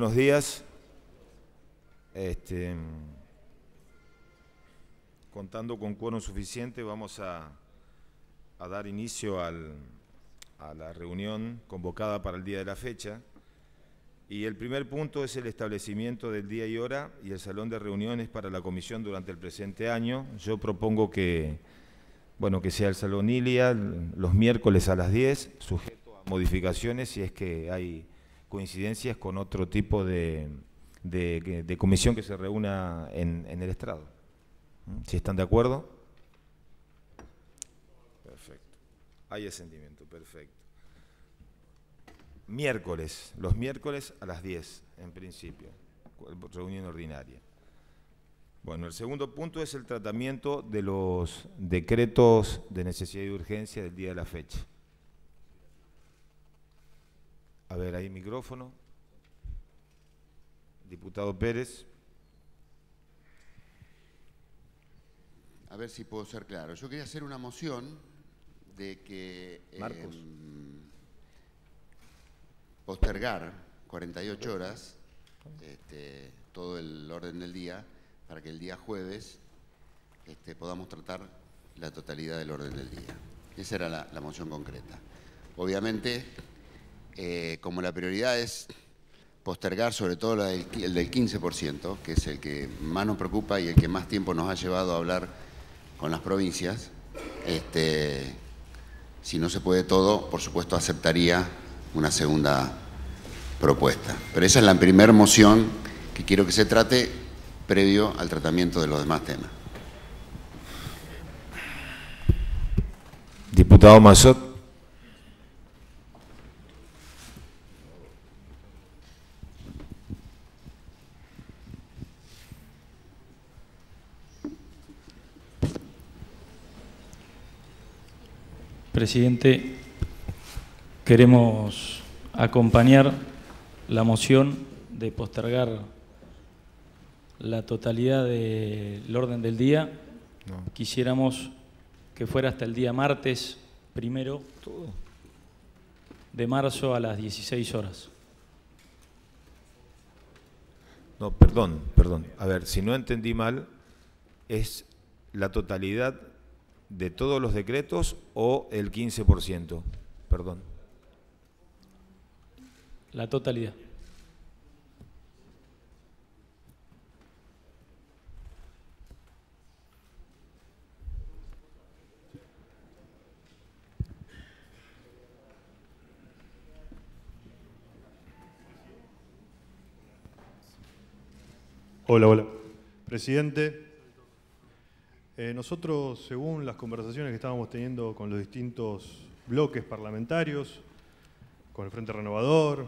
buenos días. Este, contando con cuerno suficiente, vamos a, dar inicio a la reunión convocada para el día de la fecha. Y el primer punto es el establecimiento del día y hora y el salón de reuniones para la comisión durante el presente año. Yo propongo que, bueno, que sea el salón ILIA los miércoles a las 10, sujeto a modificaciones si es que hay coincidencias con otro tipo de, de, comisión que se reúna en, el estrado. Si ¿Mm? ¿Sí están de acuerdo. Perfecto. Hay asentimiento, perfecto. Miércoles, los miércoles a las 10, en principio, reunión ordinaria. Bueno, el segundo punto es el tratamiento de los decretos de necesidad y urgencia del día de la fecha. A ver, ahí micrófono. Diputado Pérez. A ver si puedo ser claro. Yo quería hacer una moción de que... Marcos. Em, postergar 48 horas este, todo el orden del día para que el día jueves este, podamos tratar la totalidad del orden del día. Esa era la, la moción concreta. Obviamente eh, como la prioridad es postergar sobre todo el, del 15%, que es el que más nos preocupa y el que más tiempo nos ha llevado a hablar con las provincias, este, si no se puede todo, por supuesto aceptaría una segunda propuesta. Pero esa es la primera moción que quiero que se trate previo al tratamiento de los demás temas. Diputado Mazot. Presidente, queremos acompañar la moción de postergar la totalidad del orden del día. Quisiéramos que fuera hasta el día martes primero de marzo a las 16 horas. No, perdón, perdón. A ver, si no entendí mal, es la totalidad de todos los decretos o el 15%? Perdón. La totalidad. Hola, hola. Presidente, eh, nosotros, según las conversaciones que estábamos teniendo con los distintos bloques parlamentarios, con el Frente Renovador,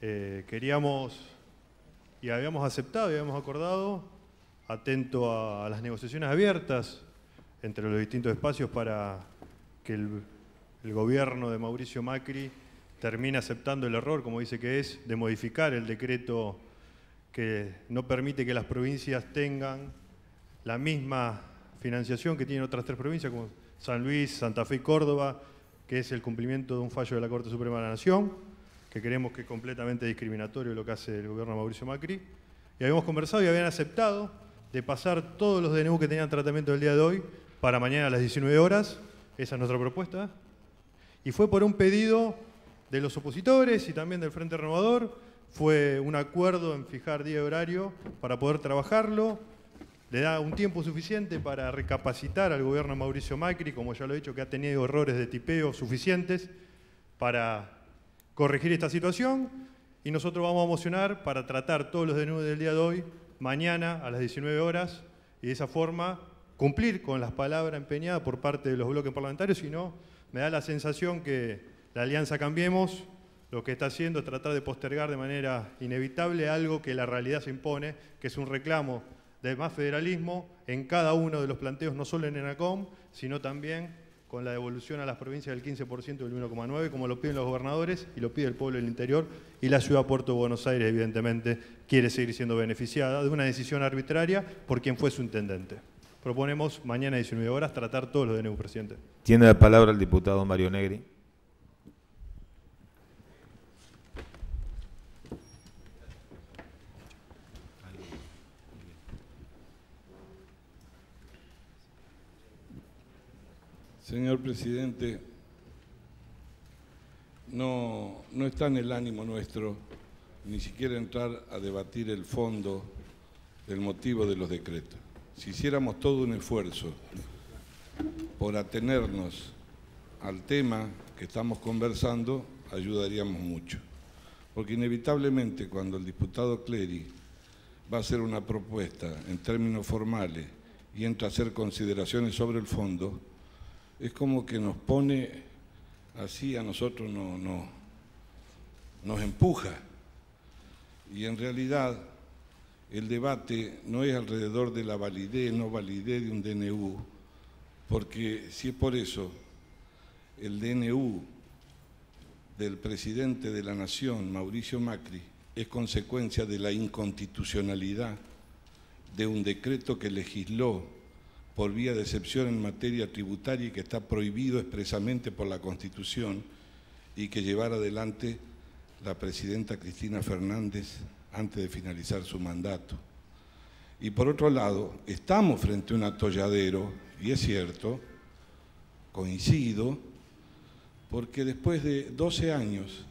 eh, queríamos y habíamos aceptado y habíamos acordado, atento a, las negociaciones abiertas entre los distintos espacios para que el gobierno de Mauricio Macri termine aceptando el error, como dice que es, de modificar el decreto que no permite que las provincias tengan la misma financiación que tienen otras tres provincias como San Luis, Santa Fe y Córdoba, que es el cumplimiento de un fallo de la Corte Suprema de la Nación, que creemos que es completamente discriminatorio lo que hace el gobierno de Mauricio Macri. Y habíamos conversado y habían aceptado de pasar todos los DNU que tenían tratamiento del día de hoy para mañana a las 19 horas. Esa es nuestra propuesta. Y fue por un pedido de los opositores y también del Frente Renovador. Fue un acuerdo en fijar día y horario para poder trabajarlo le da un tiempo suficiente para recapacitar al gobierno Mauricio Macri, como ya lo he dicho, que ha tenido errores de tipeo suficientes para corregir esta situación. Y nosotros vamos a mocionar para tratar todos los desnudos del día de hoy, mañana a las 19 horas, y de esa forma cumplir con las palabras empeñadas por parte de los bloques parlamentarios, Si no me da la sensación que la Alianza Cambiemos lo que está haciendo es tratar de postergar de manera inevitable algo que la realidad se impone, que es un reclamo de más federalismo en cada uno de los planteos, no solo en ENACOM, sino también con la devolución a las provincias del 15% del 1,9%, como lo piden los gobernadores y lo pide el pueblo del interior, y la ciudad Puerto Buenos Aires, evidentemente, quiere seguir siendo beneficiada de una decisión arbitraria por quien fue su intendente. Proponemos mañana a 19 horas tratar todos los de nuevo, presidente. Tiene la palabra el diputado Mario Negri. Señor presidente, no, no está en el ánimo nuestro ni siquiera entrar a debatir el fondo del motivo de los decretos. Si hiciéramos todo un esfuerzo por atenernos al tema que estamos conversando, ayudaríamos mucho. Porque inevitablemente cuando el diputado Clery va a hacer una propuesta en términos formales y entra a hacer consideraciones sobre el fondo, es como que nos pone así, a nosotros no, no, nos empuja. Y en realidad el debate no es alrededor de la validez, no validez de un DNU, porque si es por eso, el DNU del presidente de la Nación, Mauricio Macri, es consecuencia de la inconstitucionalidad de un decreto que legisló por vía de excepción en materia tributaria y que está prohibido expresamente por la Constitución y que llevara adelante la presidenta Cristina Fernández antes de finalizar su mandato. Y por otro lado, estamos frente a un atolladero, y es cierto, coincido, porque después de 12 años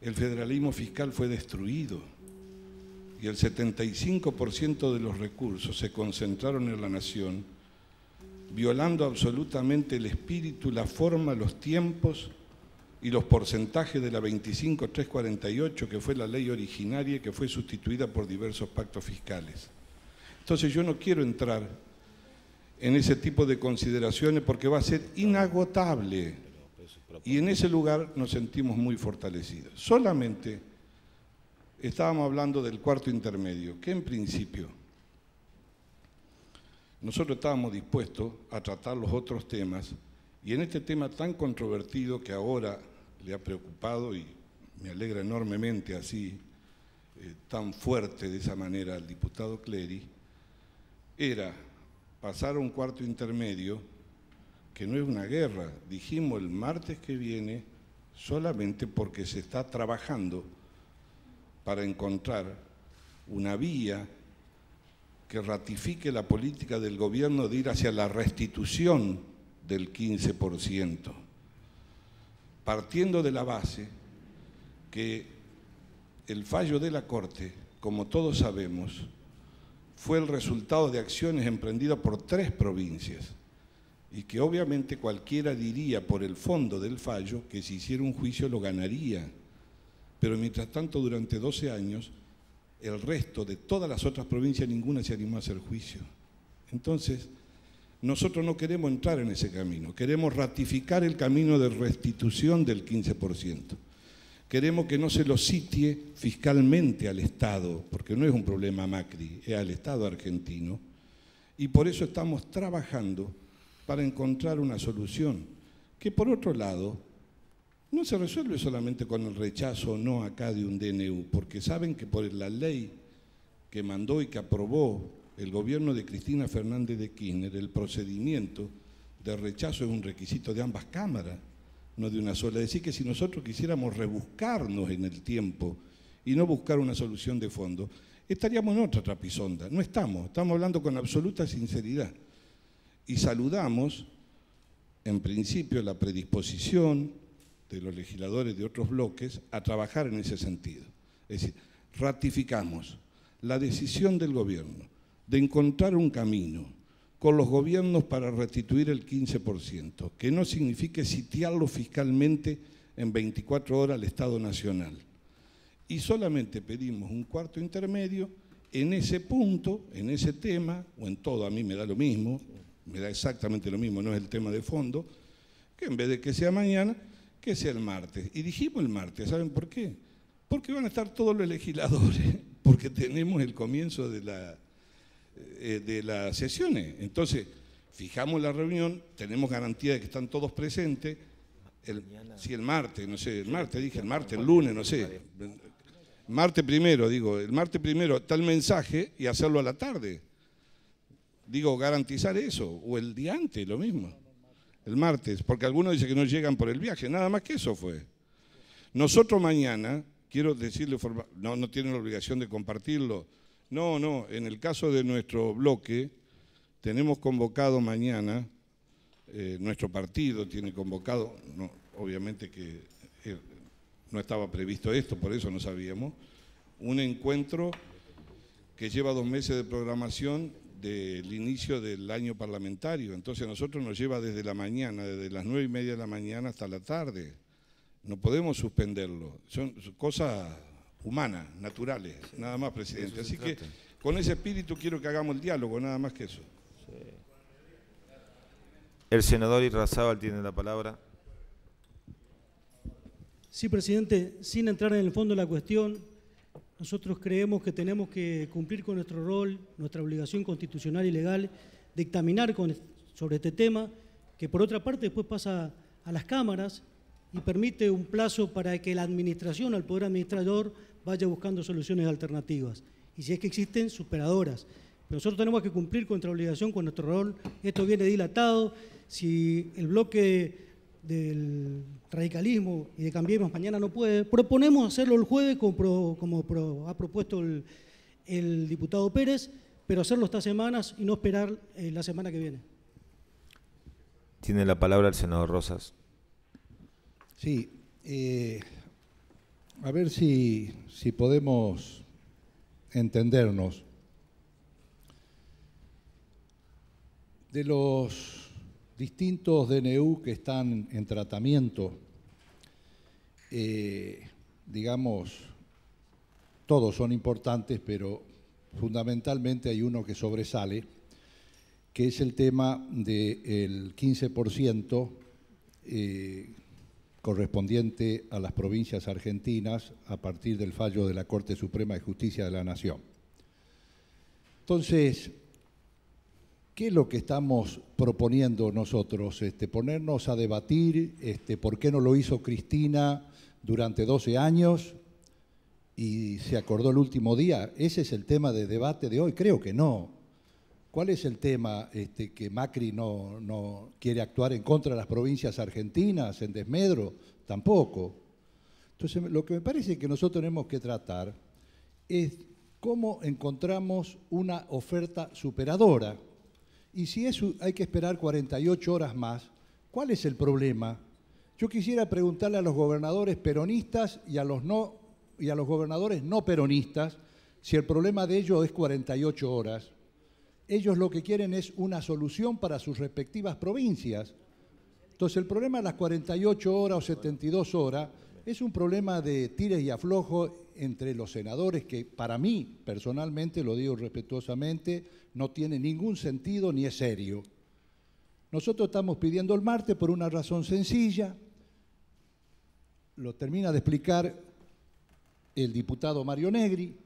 el federalismo fiscal fue destruido y el 75% de los recursos se concentraron en la nación violando absolutamente el espíritu, la forma, los tiempos y los porcentajes de la 25348, que fue la ley originaria y que fue sustituida por diversos pactos fiscales. Entonces yo no quiero entrar en ese tipo de consideraciones porque va a ser inagotable y en ese lugar nos sentimos muy fortalecidos. Solamente estábamos hablando del cuarto intermedio, que en principio nosotros estábamos dispuestos a tratar los otros temas y en este tema tan controvertido que ahora le ha preocupado y me alegra enormemente así, eh, tan fuerte de esa manera al diputado Clery, era pasar un cuarto intermedio que no es una guerra. Dijimos el martes que viene solamente porque se está trabajando para encontrar una vía que ratifique la política del gobierno de ir hacia la restitución del 15%, partiendo de la base que el fallo de la Corte, como todos sabemos, fue el resultado de acciones emprendidas por tres provincias y que obviamente cualquiera diría por el fondo del fallo que si hiciera un juicio lo ganaría. Pero mientras tanto, durante 12 años, el resto de todas las otras provincias ninguna se animó a hacer juicio. Entonces, nosotros no queremos entrar en ese camino, queremos ratificar el camino de restitución del 15%. Queremos que no se lo sitie fiscalmente al Estado, porque no es un problema Macri, es al Estado argentino. Y por eso estamos trabajando para encontrar una solución que por otro lado no se resuelve solamente con el rechazo o no acá de un DNU, porque saben que por la ley que mandó y que aprobó el gobierno de Cristina Fernández de Kirchner, el procedimiento de rechazo es un requisito de ambas cámaras, no de una sola. Es decir, que si nosotros quisiéramos rebuscarnos en el tiempo y no buscar una solución de fondo, estaríamos en otra trapisonda. No estamos, estamos hablando con absoluta sinceridad. Y saludamos, en principio, la predisposición, de los legisladores de otros bloques a trabajar en ese sentido. Es decir, ratificamos la decisión del gobierno de encontrar un camino con los gobiernos para restituir el 15%, que no signifique sitiarlo fiscalmente en 24 horas al Estado Nacional. Y solamente pedimos un cuarto intermedio en ese punto, en ese tema, o en todo, a mí me da lo mismo, me da exactamente lo mismo, no es el tema de fondo, que en vez de que sea mañana, que sea el martes. Y dijimos el martes, ¿saben por qué? Porque van a estar todos los legisladores, porque tenemos el comienzo de, la, eh, de las sesiones. Entonces, fijamos la reunión, tenemos garantía de que están todos presentes. si el martes, no sé, el martes dije, el martes, el lunes, no sé. Martes primero, digo, el martes primero tal mensaje y hacerlo a la tarde. Digo, garantizar eso, o el día antes, lo mismo el martes, porque algunos dicen que no llegan por el viaje, nada más que eso fue. Nosotros mañana, quiero decirle, no, no tienen la obligación de compartirlo, no, no, en el caso de nuestro bloque, tenemos convocado mañana, eh, nuestro partido tiene convocado, no, obviamente que eh, no estaba previsto esto, por eso no sabíamos, un encuentro que lleva dos meses de programación del inicio del año parlamentario. Entonces a nosotros nos lleva desde la mañana, desde las nueve y media de la mañana hasta la tarde. No podemos suspenderlo. Son cosas humanas, naturales, nada más, presidente. Así que con ese espíritu quiero que hagamos el diálogo, nada más que eso. El senador Irrazábal tiene la palabra. Sí, presidente, sin entrar en el fondo de la cuestión, nosotros creemos que tenemos que cumplir con nuestro rol, nuestra obligación constitucional y legal, dictaminar sobre este tema, que por otra parte después pasa a las cámaras y permite un plazo para que la administración, al poder administrador, vaya buscando soluciones alternativas. Y si es que existen, superadoras. Pero nosotros tenemos que cumplir con nuestra obligación, con nuestro rol. Esto viene dilatado. Si el bloque del radicalismo y de Cambiemos mañana no puede, proponemos hacerlo el jueves como, ha propuesto el, diputado Pérez, pero hacerlo estas semanas y no esperar eh, la semana que viene. Tiene la palabra el senador Rosas. Sí, eh, a ver si, si podemos entendernos. De los distintos DNU que están en tratamiento, eh, digamos, todos son importantes, pero fundamentalmente hay uno que sobresale, que es el tema del 15% eh, correspondiente a las provincias argentinas a partir del fallo de la Corte Suprema de Justicia de la Nación. Entonces, ¿Qué es lo que estamos proponiendo nosotros? Este, ponernos a debatir este, por qué no lo hizo Cristina durante 12 años y se acordó el último día. ¿Ese es el tema de debate de hoy? Creo que no. ¿Cuál es el tema este, que Macri no, no quiere actuar en contra de las provincias argentinas, en desmedro? Tampoco. Entonces, lo que me parece que nosotros tenemos que tratar es cómo encontramos una oferta superadora y si eso hay que esperar 48 horas más, ¿cuál es el problema? Yo quisiera preguntarle a los gobernadores peronistas y a los, no, y a los gobernadores no peronistas si el problema de ellos es 48 horas. Ellos lo que quieren es una solución para sus respectivas provincias. Entonces el problema de las 48 horas o 72 horas es un problema de tires y aflojos entre los senadores, que para mí personalmente, lo digo respetuosamente, no tiene ningún sentido ni es serio. Nosotros estamos pidiendo el martes por una razón sencilla, lo termina de explicar el diputado Mario Negri,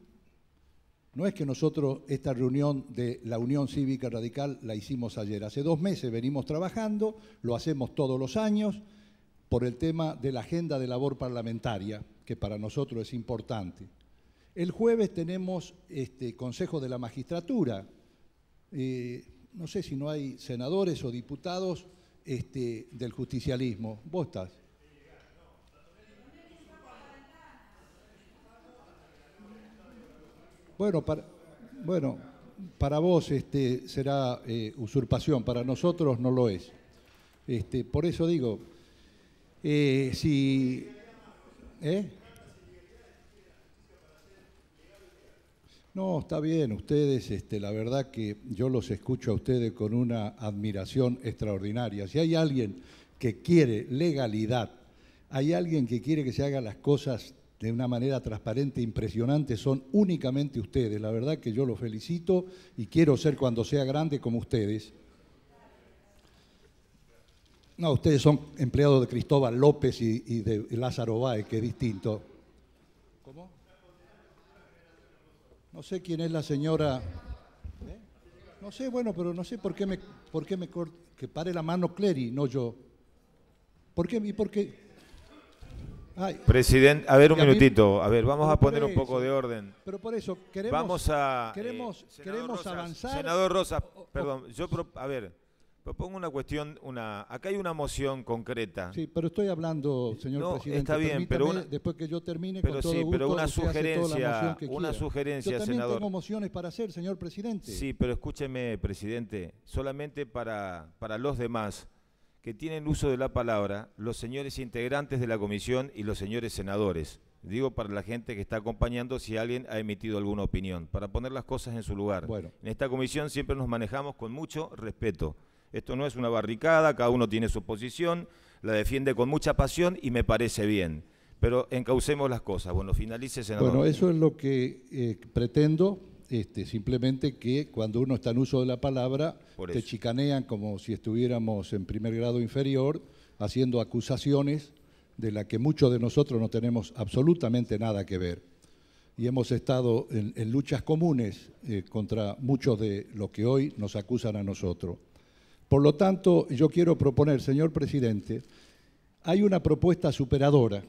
no es que nosotros esta reunión de la Unión Cívica Radical la hicimos ayer, hace dos meses venimos trabajando, lo hacemos todos los años por el tema de la agenda de labor parlamentaria que para nosotros es importante. El jueves tenemos este Consejo de la Magistratura. Eh, no sé si no hay senadores o diputados este, del justicialismo. ¿Vos estás? Bueno, para, bueno, para vos este, será eh, usurpación, para nosotros no lo es. Este, por eso digo, eh, si ¿Eh? No, está bien, ustedes, este, la verdad que yo los escucho a ustedes con una admiración extraordinaria. Si hay alguien que quiere legalidad, hay alguien que quiere que se hagan las cosas de una manera transparente, e impresionante, son únicamente ustedes. La verdad que yo los felicito y quiero ser cuando sea grande como ustedes. No, ustedes son empleados de Cristóbal López y, de Lázaro Báez, que es distinto. ¿Cómo? No sé quién es la señora. ¿Eh? No sé, bueno, pero no sé por qué me, por qué me que pare la mano Clery, no yo. ¿Por qué? ¿Y por qué? Presidente, a ver un minutito, a ver, vamos a poner un poco de orden. Pero por eso, queremos, vamos a, eh, queremos, avanzar. Senador Rosa, perdón, yo, a ver, Propongo una cuestión, una, acá hay una moción concreta. Sí, pero estoy hablando, señor no, presidente. Está bien, pero después que yo termine. Pero con todo pero una sugerencia, una quiera. sugerencia, yo también Tengo mociones para hacer, señor presidente. Sí, pero escúcheme, presidente, solamente para, para los demás que tienen uso de la palabra, los señores integrantes de la comisión y los señores senadores. Digo para la gente que está acompañando si alguien ha emitido alguna opinión, para poner las cosas en su lugar. Bueno. En esta comisión siempre nos manejamos con mucho respeto. Esto no es una barricada, cada uno tiene su posición, la defiende con mucha pasión y me parece bien. Pero encaucemos las cosas. Bueno, finalice, senador. Bueno, eso es lo que eh, pretendo. Este, simplemente que cuando uno está en uso de la palabra, te chicanean como si estuviéramos en primer grado inferior, haciendo acusaciones de las que muchos de nosotros no tenemos absolutamente nada que ver. Y hemos estado en, luchas comunes eh, contra muchos de los que hoy nos acusan a nosotros. Por lo tanto, yo quiero proponer, señor presidente, hay una propuesta superadora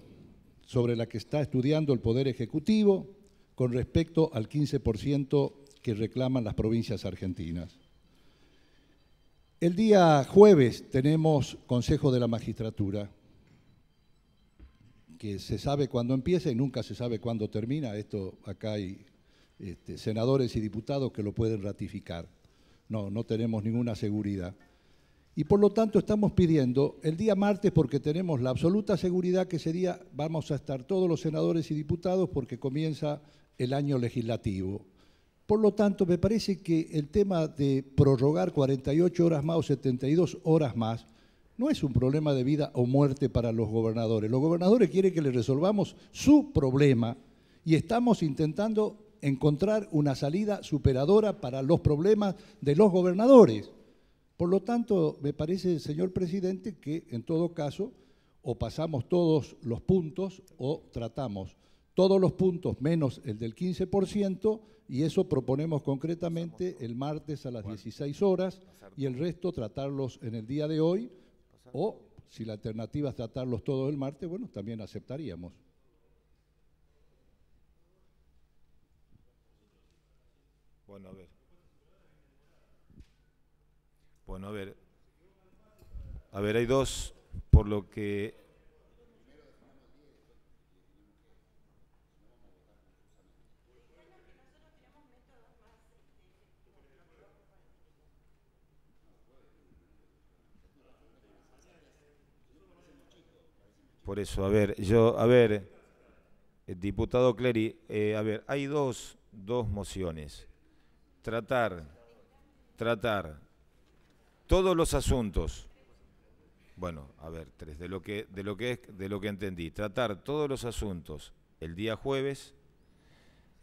sobre la que está estudiando el Poder Ejecutivo con respecto al 15% que reclaman las provincias argentinas. El día jueves tenemos Consejo de la Magistratura, que se sabe cuándo empieza y nunca se sabe cuándo termina. Esto acá hay este, senadores y diputados que lo pueden ratificar. No, no tenemos ninguna seguridad. Y por lo tanto estamos pidiendo el día martes, porque tenemos la absoluta seguridad que ese día vamos a estar todos los senadores y diputados porque comienza el año legislativo. Por lo tanto, me parece que el tema de prorrogar 48 horas más o 72 horas más no es un problema de vida o muerte para los gobernadores. Los gobernadores quieren que les resolvamos su problema y estamos intentando encontrar una salida superadora para los problemas de los gobernadores. Por lo tanto, me parece, señor presidente, que en todo caso o pasamos todos los puntos o tratamos todos los puntos menos el del 15% y eso proponemos concretamente el martes a las 16 horas y el resto tratarlos en el día de hoy o si la alternativa es tratarlos todos el martes, bueno, también aceptaríamos. Bueno, a ver. Bueno, a ver. A ver, hay dos, por lo que... Por eso, a ver, yo, a ver, eh, diputado Clery, eh, a ver, hay dos, dos mociones. Tratar, tratar todos los asuntos. Bueno, a ver, tres, de lo que, de lo que, es, de lo que entendí, tratar todos los asuntos el día jueves,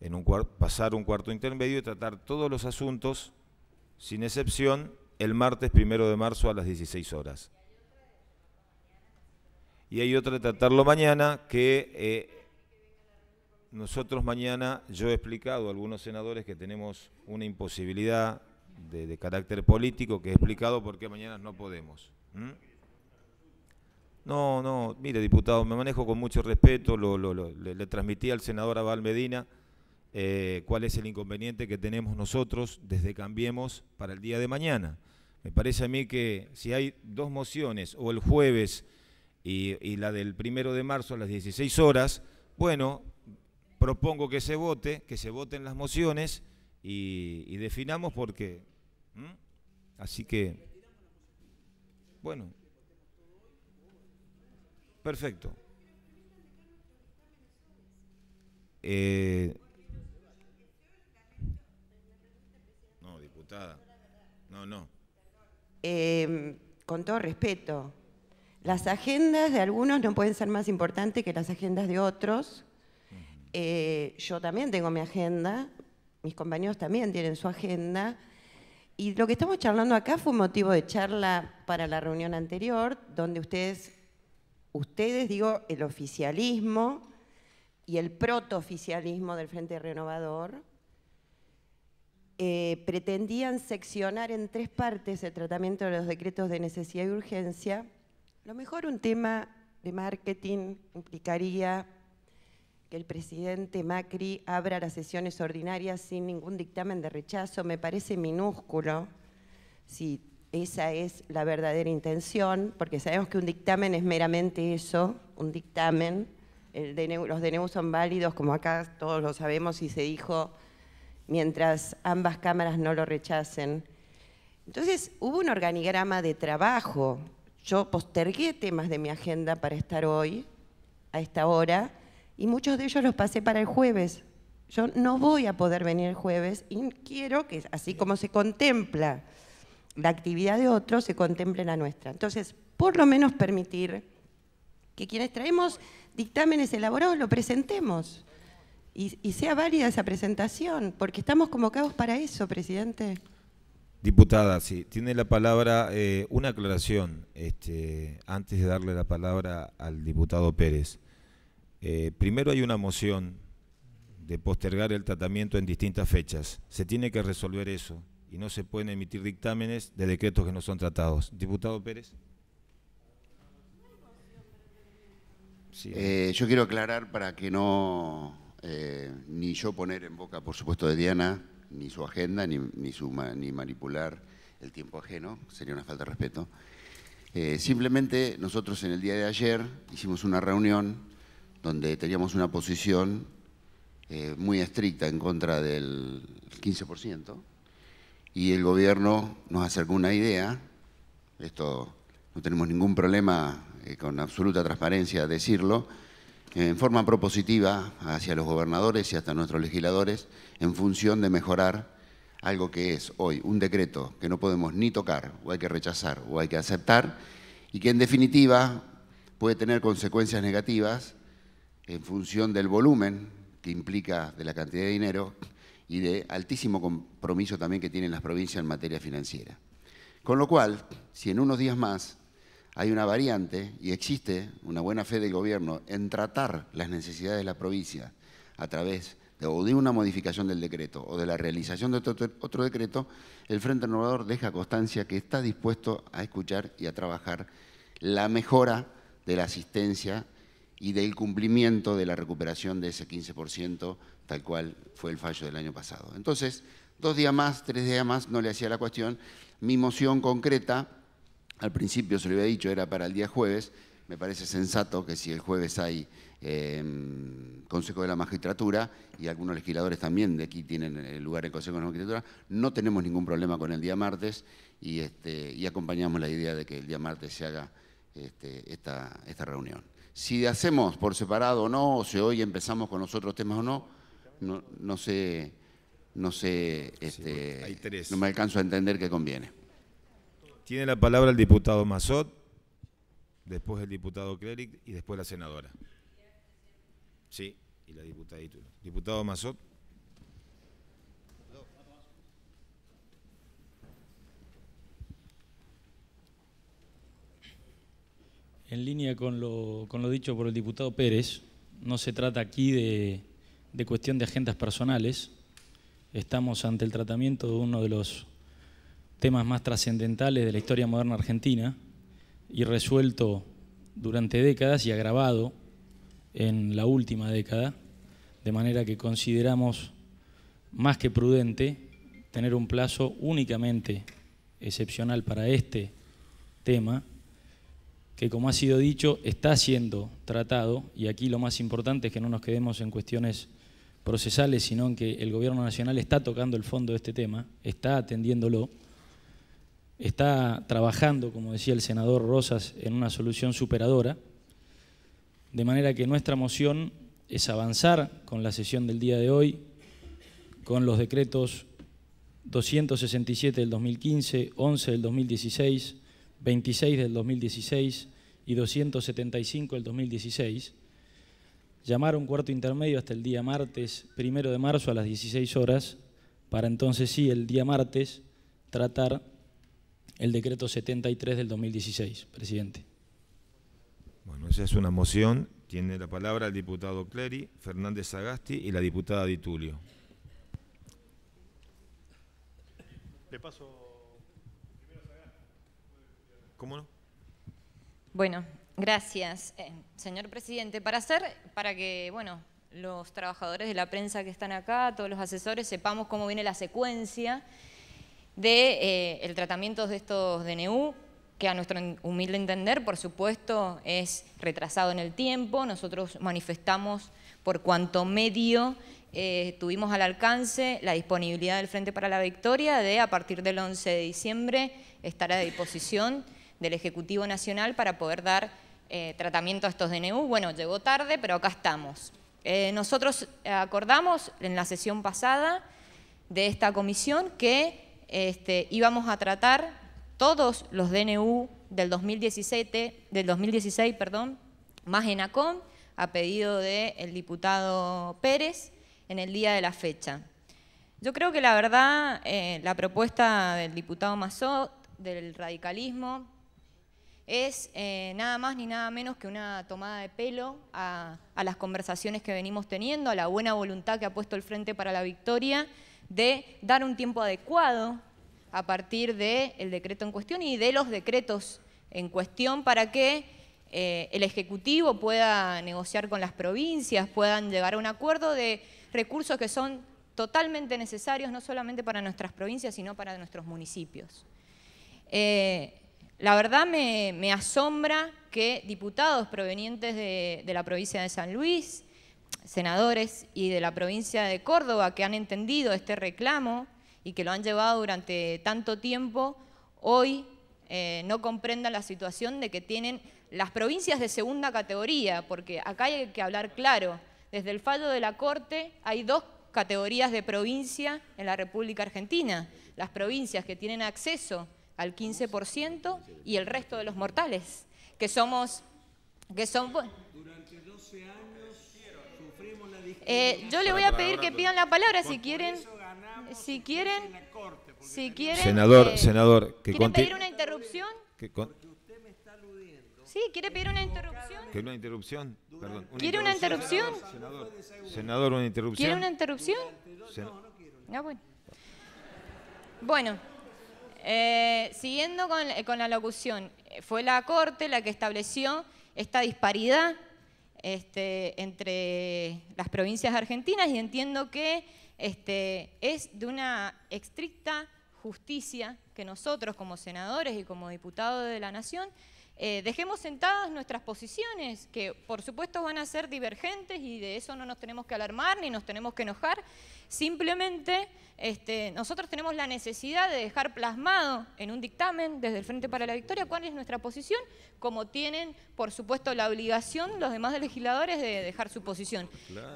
en un pasar un cuarto intermedio y tratar todos los asuntos, sin excepción, el martes primero de marzo a las 16 horas. Y hay otra de tratarlo mañana que eh, nosotros mañana, yo he explicado a algunos senadores que tenemos una imposibilidad de, carácter político que he explicado por qué mañana no podemos. No, no, mire, diputado, me manejo con mucho respeto, le, transmití al senador Abal Medina eh, cuál es el inconveniente que tenemos nosotros desde Cambiemos para el día de mañana. Me parece a mí que si hay dos mociones, o el jueves y, y la del primero de marzo a las 16 horas, bueno, propongo que se vote, que se voten las mociones y, definamos por qué. Así que. Bueno. Perfecto. Eh, no, diputada. No, no. Em, con todo respeto, las agendas de algunos no pueden ser más importantes que las agendas de otros. Eh, yo también tengo mi agenda mis compañeros también tienen su agenda. Y lo que estamos charlando acá fue motivo de charla para la reunión anterior, donde ustedes, ustedes digo, el oficialismo y el protooficialismo del Frente Renovador eh, pretendían seccionar en tres partes el tratamiento de los decretos de necesidad y urgencia. A lo mejor un tema de marketing implicaría que el presidente Macri abra las sesiones ordinarias sin ningún dictamen de rechazo me parece minúsculo, si esa es la verdadera intención, porque sabemos que un dictamen es meramente eso, un dictamen. los DNU son válidos, como acá todos lo sabemos, y se dijo mientras ambas cámaras no lo rechacen. Entonces, hubo un organigrama de trabajo. Yo postergué temas de mi agenda para estar hoy, a esta hora, y muchos de ellos los pasé para el jueves. Yo no voy a poder venir el jueves y quiero que, así como se contempla la actividad de otros, se contemple la nuestra. Entonces, por lo menos permitir que quienes traemos dictámenes elaborados lo presentemos y, sea válida esa presentación, porque estamos convocados para eso, presidente. Diputada, sí, tiene la palabra eh, una aclaración este, antes de darle la palabra al diputado Pérez. Eh, primero hay una moción de postergar el tratamiento en distintas fechas. Se tiene que resolver eso y no se pueden emitir dictámenes de decretos que no son tratados. Diputado Pérez. Eh, yo quiero aclarar para que no, eh, ni yo poner en boca, por supuesto, de Diana, ni su agenda, ni, ni, ni manipular el tiempo ajeno, sería una falta de respeto. simplemente nosotros en el día de ayer hicimos una reunión donde teníamos una posición eh, muy estricta en contra del 15%, y el gobierno nos acercó una idea, esto no tenemos ningún problema eh, con absoluta transparencia decirlo, en forma propositiva hacia los gobernadores y hasta nuestros legisladores en función de mejorar algo que es hoy un decreto que no podemos ni tocar, o hay que rechazar, o hay que aceptar, y que en definitiva puede tener consecuencias negativas en función del volumen que implica de la cantidad de dinero y de altísimo compromiso también que tienen las provincias en materia financiera. Con lo cual, si en unos días más hay una variante y existe una buena fe del gobierno en tratar las necesidades de la provincia a través de, una modificación del decreto o de la realización de otro, decreto, el Frente Renovador deja constancia que está dispuesto a escuchar y a trabajar la mejora de la asistencia y del cumplimiento de la recuperación de ese 15%, tal cual fue el fallo del año pasado. Entonces, dos días más, tres días más, no le hacía la cuestión. Mi moción concreta, al principio se lo había dicho, era para el día jueves, me parece sensato que si el jueves hay em, Consejo de la Magistratura y algunos legisladores también de aquí tienen lugar en Consejo de la Magistratura, no tenemos ningún problema con el día martes y, este, y acompañamos la idea de que el día martes se haga este, esta, esta reunión. Si hacemos por separado o no, o si hoy empezamos con los otros temas o no, no, sé, no sé, este, no me alcanzo a entender qué conviene. Tiene la palabra el diputado Mazot, después el diputado Cleric y después la senadora. Sí, y la diputadita. Diputado Mazot. en línea con lo, dicho por el diputado Pérez, no se trata aquí de, de cuestión de agendas personales. Estamos ante el tratamiento de uno de los temas más trascendentales de la historia moderna argentina y resuelto durante décadas y agravado en la última década, de manera que consideramos más que prudente tener un plazo únicamente excepcional para este tema que como ha sido dicho, está siendo tratado, y aquí lo más importante es que no nos quedemos en cuestiones procesales, sino en que el Gobierno Nacional está tocando el fondo de este tema, está atendiéndolo, está trabajando, como decía el senador Rosas, en una solución superadora, de manera que nuestra moción es avanzar con la sesión del día de hoy, con los decretos 267 del 2015, 11 del 2016, 26 del 2016 y 275 del 2016. Llamar un cuarto intermedio hasta el día martes, primero de marzo a las 16 horas, para entonces sí, el día martes, tratar el decreto 73 del 2016, presidente. Bueno, esa es una moción. Tiene la palabra el diputado Clery, Fernández Agasti y la diputada Ditulio. Le paso ¿Cómo no? Bueno, gracias, eh, señor presidente. Para hacer, para que, bueno, los trabajadores de la prensa que están acá, todos los asesores, sepamos cómo viene la secuencia del de, eh, tratamiento de estos DNU, que a nuestro humilde entender, por supuesto, es retrasado en el tiempo. Nosotros manifestamos por cuanto medio eh, tuvimos al alcance la disponibilidad del Frente para la Victoria de, a partir del 11 de diciembre, estar a disposición del Ejecutivo Nacional para poder dar eh, tratamiento a estos DNU. Bueno, llegó tarde, pero acá estamos. Eh, nosotros acordamos en la sesión pasada de esta comisión que este, íbamos a tratar todos los DNU del del 2016, perdón, más en ACOM, a pedido del diputado Pérez, en el día de la fecha. Yo creo que la verdad, eh, la propuesta del diputado Mazot, del radicalismo, es eh, nada más ni nada menos que una tomada de pelo a, las conversaciones que venimos teniendo, a la buena voluntad que ha puesto el Frente para la Victoria de dar un tiempo adecuado a partir del decreto en cuestión y de los decretos en cuestión para que eh, el Ejecutivo pueda negociar con las provincias, puedan llegar a un acuerdo de recursos que son totalmente necesarios no solamente para nuestras provincias, sino para nuestros municipios. Eh, la verdad me, asombra que diputados provenientes de, la provincia de San Luis, senadores y de la provincia de Córdoba que han entendido este reclamo y que lo han llevado durante tanto tiempo, hoy eh, no comprendan la situación de que tienen las provincias de segunda categoría, porque acá hay que hablar claro, desde el fallo de la Corte hay dos categorías de provincia en la República Argentina, las provincias que tienen acceso al 15% y el resto de los mortales, que somos... Que son, Durante eh, yo le voy a pedir que pidan la palabra si quieren. Si quieren, si quieren. Senador, eh, senador, que ¿quieren pedir una interrupción? Que Sí, quiere pedir una interrupción. ¿Quiere una interrupción? Perdón. ¿Quiere una interrupción? Senador, senador, una interrupción. ¿Quiere una interrupción? No, no quiero. Bueno. Eh, siguiendo eh, con, la locución, eh, fue la Corte la que estableció esta disparidad este, entre las provincias argentinas y entiendo que este, es de una estricta justicia que nosotros como senadores y como diputados de la Nación eh, dejemos sentadas nuestras posiciones, que por supuesto van a ser divergentes y de eso no nos tenemos que alarmar ni nos tenemos que enojar. Simplemente este, nosotros tenemos la necesidad de dejar plasmado en un dictamen desde el Frente para la Victoria cuál es nuestra posición, como tienen por supuesto la obligación los demás legisladores de dejar su posición.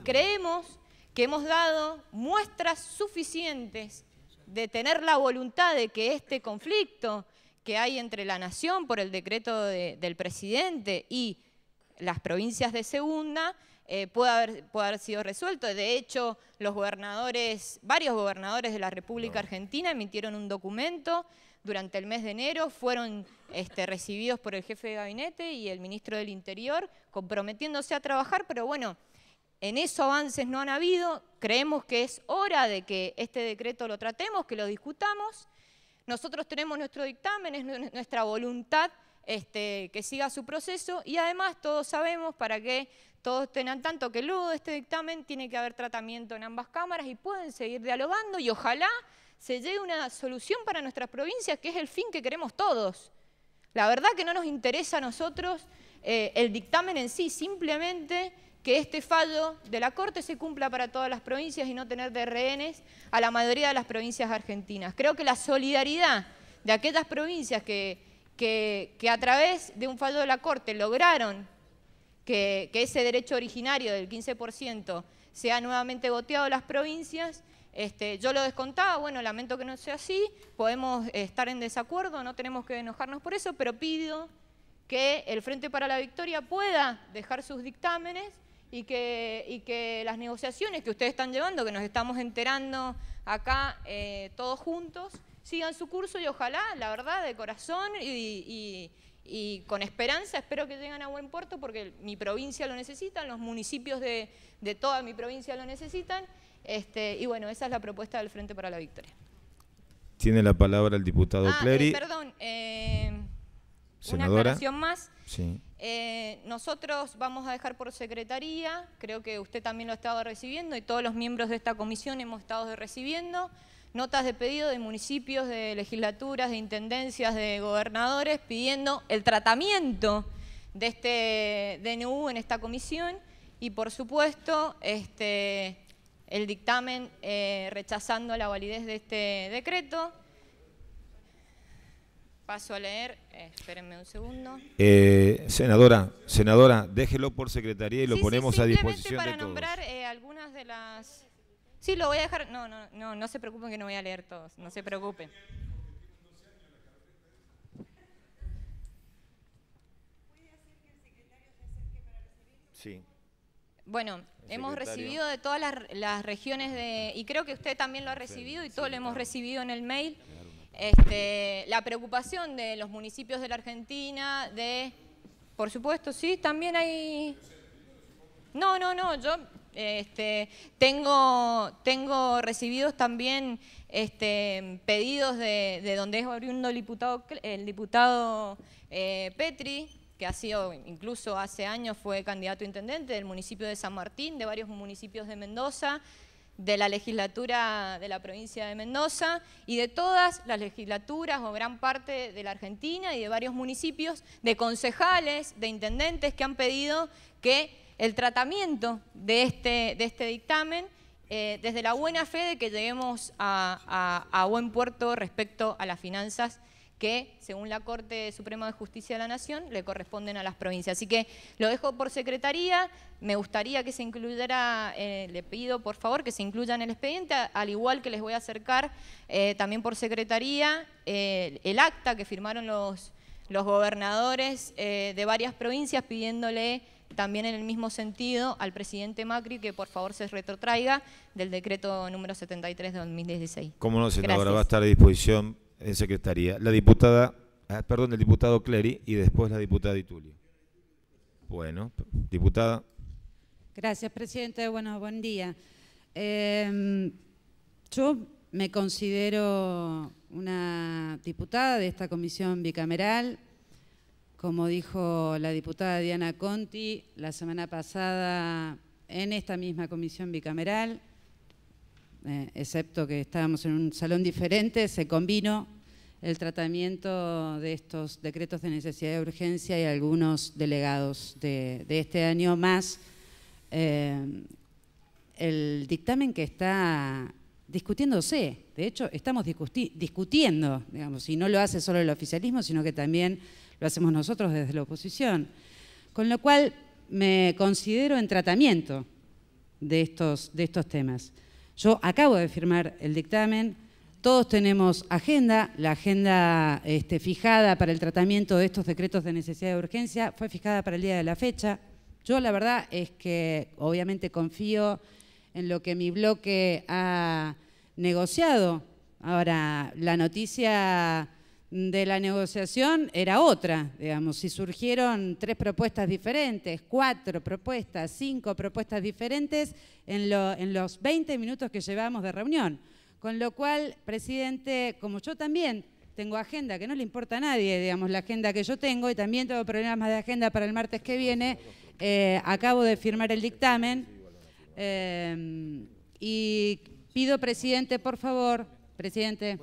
Creemos que hemos dado muestras suficientes de tener la voluntad de que este conflicto que hay entre la nación por el decreto del presidente y las provincias de segunda eh, puede, haber, sido resuelto. De hecho, los gobernadores, varios gobernadores de la República Argentina emitieron un documento durante el mes de enero, fueron este, recibidos por el jefe de gabinete y el ministro del Interior, comprometiéndose a trabajar, pero bueno, en esos avances no han habido, creemos que es hora de que este decreto lo tratemos, que lo discutamos nosotros tenemos nuestro dictamen, es nuestra voluntad este, que siga su proceso y además todos sabemos, para que todos tengan tanto, que luego de este dictamen tiene que haber tratamiento en ambas cámaras y pueden seguir dialogando y ojalá se llegue una solución para nuestras provincias que es el fin que queremos todos. La verdad que no nos interesa a nosotros eh, el dictamen en sí, simplemente que este fallo de la Corte se cumpla para todas las provincias y no tener de rehenes a la mayoría de las provincias argentinas. Creo que la solidaridad de aquellas provincias que, que, a través de un fallo de la Corte lograron que, ese derecho originario del 15% sea nuevamente goteado a las provincias, este, yo lo descontaba, bueno, lamento que no sea así, podemos eh, estar en desacuerdo, no tenemos que enojarnos por eso, pero pido que el Frente para la Victoria pueda dejar sus dictámenes y que, que las negociaciones que ustedes están llevando, que nos estamos enterando acá eh, todos juntos, sigan su curso y ojalá, la verdad, de corazón y, con esperanza, espero que lleguen a buen puerto porque mi provincia lo necesita, los municipios de, toda mi provincia lo necesitan. Este, y bueno, esa es la propuesta del Frente para la Victoria. Tiene la palabra el diputado ah, eh, perdón, eh, una aclaración más. Sí. Eh, nosotros vamos a dejar por secretaría, creo que usted también lo ha estaba recibiendo y todos los miembros de esta comisión hemos estado recibiendo notas de pedido de municipios, de legislaturas, de intendencias, de gobernadores pidiendo el tratamiento de este DNU en esta comisión y por supuesto este, el dictamen eh, rechazando la validez de este decreto paso a leer, espérenme un segundo. Eh, senadora, senadora, déjelo por secretaría y lo ponemos a disposición de todos. para nombrar eh, algunas de las... Sí, lo voy a dejar... No, no, no, no se preocupen que no voy a leer todos, no se preocupen. Sí. Bueno, hemos recibido de todas las, regiones de, y creo que usted también lo ha recibido y todo lo hemos recibido en el mail. Este, la preocupación de los municipios de la Argentina, de, por supuesto, sí, también hay... No, no, no, yo este, tengo, tengo recibidos también este, pedidos de, donde es oriundo el diputado, el diputado eh, Petri, que ha sido, incluso hace años fue candidato a intendente del municipio de San Martín, de varios municipios de Mendoza, de la legislatura de la provincia de Mendoza y de todas las legislaturas o gran parte de la Argentina y de varios municipios, de concejales, de intendentes que han pedido que el tratamiento de este, de este dictamen, eh, desde la buena fe de que lleguemos a, a buen puerto respecto a las finanzas que, según la Corte Suprema de Justicia de la Nación, le corresponden a las provincias. Así que lo dejo por secretaría, me gustaría que se incluyera, eh, le pido por favor que se incluya en el expediente, al igual que les voy a acercar eh, también por secretaría eh, el acta que firmaron los, los gobernadores de varias provincias pidiéndole también en el mismo sentido al presidente Macri que por favor se retrotraiga del decreto número 73 de 2016. Cómo no, senadora, va a estar a disposición en secretaría, la diputada, ah, perdón, el diputado Clery y después la diputada Itulio. Bueno, diputada. Gracias, presidente. Bueno, buen día. Em, yo me considero una diputada de esta comisión bicameral. Como dijo la diputada Diana Conti la semana pasada en esta misma comisión bicameral, eh, excepto que estábamos en un salón diferente, se combinó el tratamiento de estos decretos de necesidad de urgencia y algunos delegados de, este año más. Eh, el dictamen que está discutiéndose, de hecho estamos discutiendo, digamos, y no lo hace solo el oficialismo, sino que también lo hacemos nosotros desde la oposición. Con lo cual me considero en tratamiento de de estos temas. Yo acabo de firmar el dictamen, todos tenemos agenda, la agenda este, fijada para el tratamiento de estos decretos de necesidad de urgencia fue fijada para el día de la fecha. Yo la verdad es que obviamente confío en lo que mi bloque ha negociado. Ahora, la noticia de la negociación era otra, digamos, si surgieron tres propuestas diferentes, cuatro propuestas, cinco propuestas diferentes en, los 20 minutos que llevamos de reunión. Con lo cual, presidente, como yo también tengo agenda, que no le importa a nadie, digamos, la agenda que yo tengo, y también tengo problemas de agenda para el martes que viene, eh, acabo de firmar el dictamen, eh, y pido, presidente, por favor, presidente,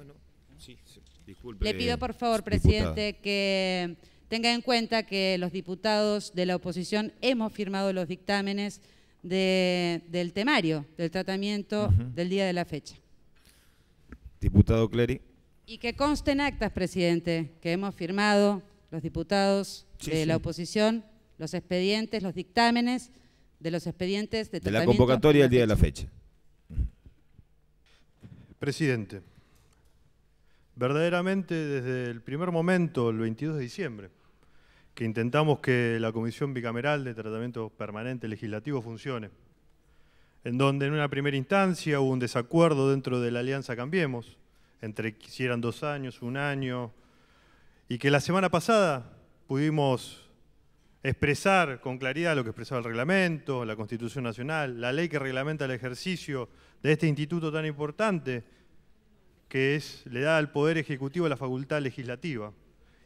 le pido, por favor, presidente, que tenga en cuenta que los diputados de la oposición hemos firmado los dictámenes del temario, del tratamiento del día de la fecha. Diputado Clery. Y que consten actas, presidente, que hemos firmado los diputados de la oposición los expedientes, los dictámenes de los expedientes de, de la convocatoria del día de la fecha. Presidente verdaderamente desde el primer momento, el 22 de diciembre, que intentamos que la Comisión Bicameral de Tratamiento Permanente Legislativo funcione, en donde en una primera instancia hubo un desacuerdo dentro de la Alianza Cambiemos, entre si eran dos años, un año, y que la semana pasada pudimos expresar con claridad lo que expresaba el reglamento, la Constitución Nacional, la ley que reglamenta el ejercicio de este instituto tan importante, que es, le da al Poder Ejecutivo la facultad legislativa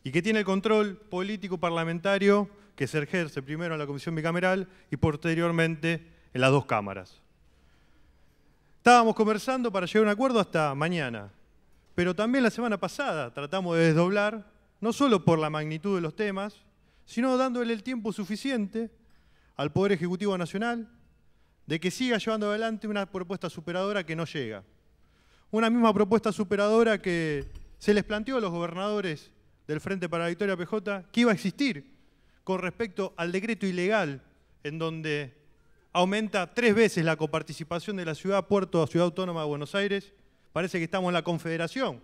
y que tiene el control político parlamentario que se ejerce primero en la Comisión Bicameral y posteriormente en las dos cámaras. Estábamos conversando para llegar a un acuerdo hasta mañana, pero también la semana pasada tratamos de desdoblar, no solo por la magnitud de los temas, sino dándole el tiempo suficiente al Poder Ejecutivo Nacional de que siga llevando adelante una propuesta superadora que no llega una misma propuesta superadora que se les planteó a los gobernadores del Frente para la Victoria PJ que iba a existir con respecto al decreto ilegal en donde aumenta tres veces la coparticipación de la ciudad puerto a Ciudad Autónoma de Buenos Aires. Parece que estamos en la confederación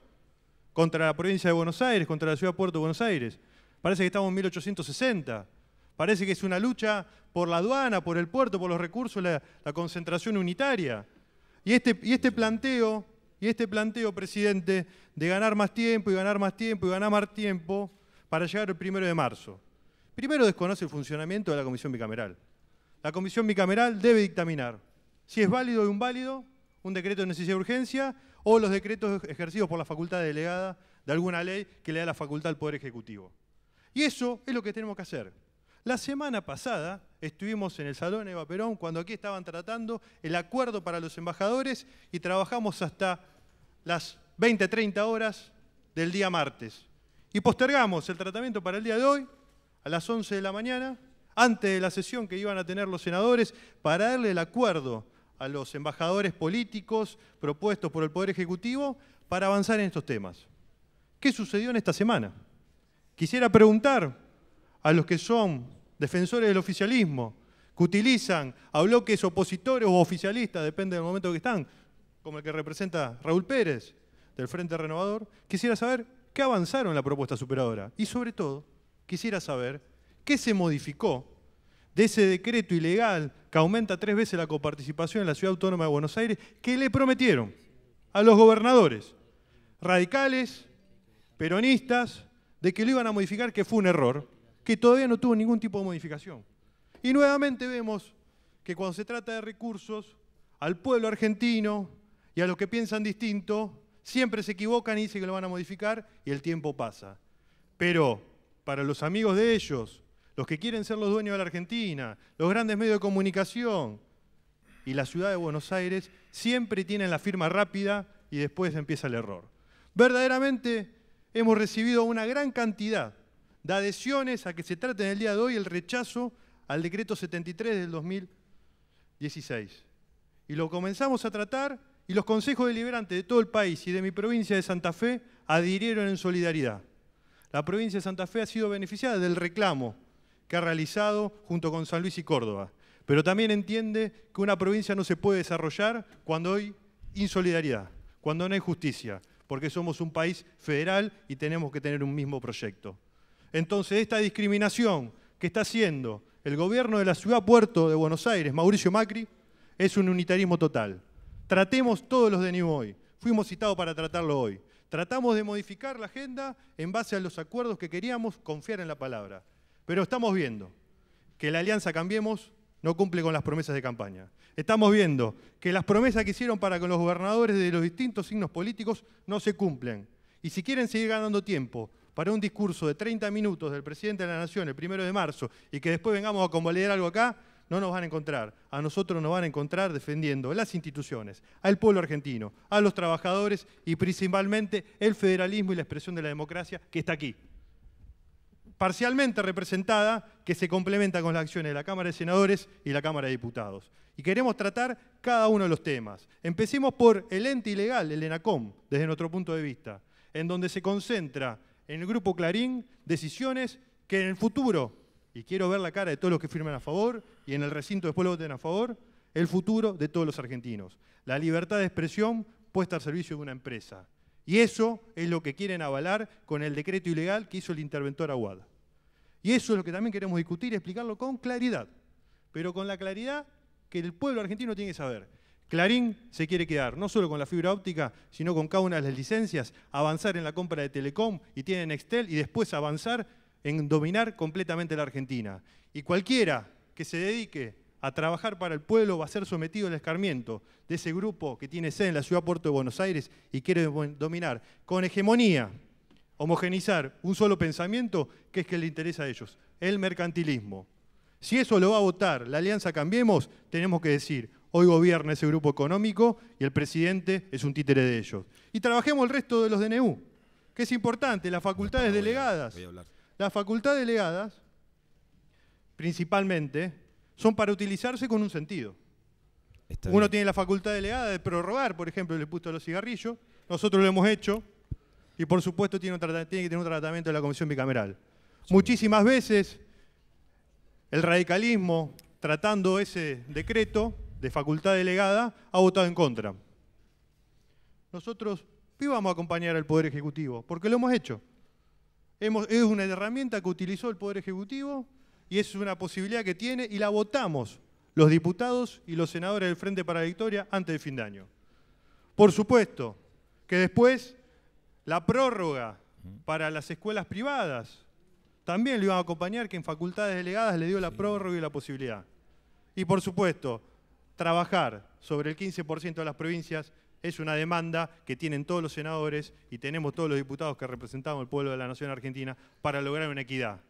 contra la provincia de Buenos Aires, contra la ciudad puerto de Buenos Aires. Parece que estamos en 1860. Parece que es una lucha por la aduana, por el puerto, por los recursos, la, concentración unitaria. Y este, y este planteo y este planteo, presidente, de ganar más tiempo y ganar más tiempo y ganar más tiempo para llegar el primero de marzo. Primero desconoce el funcionamiento de la comisión bicameral. La comisión bicameral debe dictaminar si es válido o inválido un decreto de necesidad de urgencia o los decretos ejercidos por la facultad delegada de alguna ley que le da la facultad al Poder Ejecutivo. Y eso es lo que tenemos que hacer. La semana pasada estuvimos en el Salón Eva Perón cuando aquí estaban tratando el acuerdo para los embajadores y trabajamos hasta las 20, 30 horas del día martes. Y postergamos el tratamiento para el día de hoy a las 11 de la mañana, antes de la sesión que iban a tener los senadores, para darle el acuerdo a los embajadores políticos propuestos por el Poder Ejecutivo para avanzar en estos temas. ¿Qué sucedió en esta semana? Quisiera preguntar a los que son defensores del oficialismo, que utilizan a bloques opositores o oficialistas, depende del momento que están, como el que representa Raúl Pérez del Frente Renovador, quisiera saber qué avanzaron en la propuesta superadora y sobre todo quisiera saber qué se modificó de ese decreto ilegal que aumenta tres veces la coparticipación en la Ciudad Autónoma de Buenos Aires que le prometieron a los gobernadores radicales, peronistas, de que lo iban a modificar, que fue un error, que todavía no tuvo ningún tipo de modificación. Y nuevamente vemos que cuando se trata de recursos, al pueblo argentino y a los que piensan distinto, siempre se equivocan y dicen que lo van a modificar y el tiempo pasa. Pero para los amigos de ellos, los que quieren ser los dueños de la Argentina, los grandes medios de comunicación y la ciudad de Buenos Aires, siempre tienen la firma rápida y después empieza el error. Verdaderamente hemos recibido una gran cantidad da adhesiones a que se trate en el día de hoy el rechazo al decreto 73 del 2016. Y lo comenzamos a tratar y los consejos deliberantes de todo el país y de mi provincia de Santa Fe adhirieron en solidaridad. La provincia de Santa Fe ha sido beneficiada del reclamo que ha realizado junto con San Luis y Córdoba, pero también entiende que una provincia no se puede desarrollar cuando hay insolidaridad, cuando no hay justicia, porque somos un país federal y tenemos que tener un mismo proyecto. Entonces, esta discriminación que está haciendo el gobierno de la ciudad puerto de Buenos Aires, Mauricio Macri, es un unitarismo total. Tratemos todos los de hoy. Fuimos citados para tratarlo hoy. Tratamos de modificar la agenda en base a los acuerdos que queríamos, confiar en la palabra. Pero estamos viendo que la alianza Cambiemos no cumple con las promesas de campaña. Estamos viendo que las promesas que hicieron para con los gobernadores de los distintos signos políticos no se cumplen. Y si quieren seguir ganando tiempo para un discurso de 30 minutos del presidente de la Nación el primero de marzo y que después vengamos a convalidar algo acá, no nos van a encontrar. A nosotros nos van a encontrar defendiendo las instituciones, al pueblo argentino, a los trabajadores y principalmente el federalismo y la expresión de la democracia que está aquí. Parcialmente representada, que se complementa con las acciones de la Cámara de Senadores y la Cámara de Diputados. Y queremos tratar cada uno de los temas. Empecemos por el ente ilegal, el ENACOM, desde nuestro punto de vista, en donde se concentra en el Grupo Clarín decisiones que en el futuro, y quiero ver la cara de todos los que firman a favor y en el recinto después lo voten a favor, el futuro de todos los argentinos. La libertad de expresión puesta al servicio de una empresa. Y eso es lo que quieren avalar con el decreto ilegal que hizo el interventor Aguada. Y eso es lo que también queremos discutir y explicarlo con claridad. Pero con la claridad que el pueblo argentino tiene que saber. Clarín se quiere quedar no solo con la fibra óptica, sino con cada una de las licencias, avanzar en la compra de Telecom y tienen Nextel y después avanzar en dominar completamente la Argentina. Y cualquiera que se dedique a trabajar para el pueblo va a ser sometido al escarmiento de ese grupo que tiene sede en la ciudad puerto de Buenos Aires y quiere dominar con hegemonía, homogenizar un solo pensamiento que es que le interesa a ellos, el mercantilismo. Si eso lo va a votar la Alianza Cambiemos, tenemos que decir, hoy gobierna ese grupo económico y el presidente es un títere de ellos. Y trabajemos el resto de los DNU, que es importante, las facultades delegadas. Las facultades delegadas, principalmente, son para utilizarse con un sentido. Uno tiene la facultad delegada de prorrogar, por ejemplo, el puesto a los cigarrillos, nosotros lo hemos hecho, y por supuesto tiene, que tener un tratamiento de la Comisión Bicameral. Muchísimas veces el radicalismo, tratando ese decreto, de facultad delegada ha votado en contra. Nosotros íbamos a acompañar al Poder Ejecutivo, porque lo hemos hecho. es una herramienta que utilizó el Poder Ejecutivo y es una posibilidad que tiene y la votamos los diputados y los senadores del Frente para la Victoria antes del fin de año. Por supuesto que después la prórroga para las escuelas privadas también lo iban a acompañar, que en facultades delegadas le dio la prórroga y la posibilidad. Y por supuesto, trabajar sobre el 15% de las provincias es una demanda que tienen todos los senadores y tenemos todos los diputados que representamos el pueblo de la nación argentina para lograr una equidad.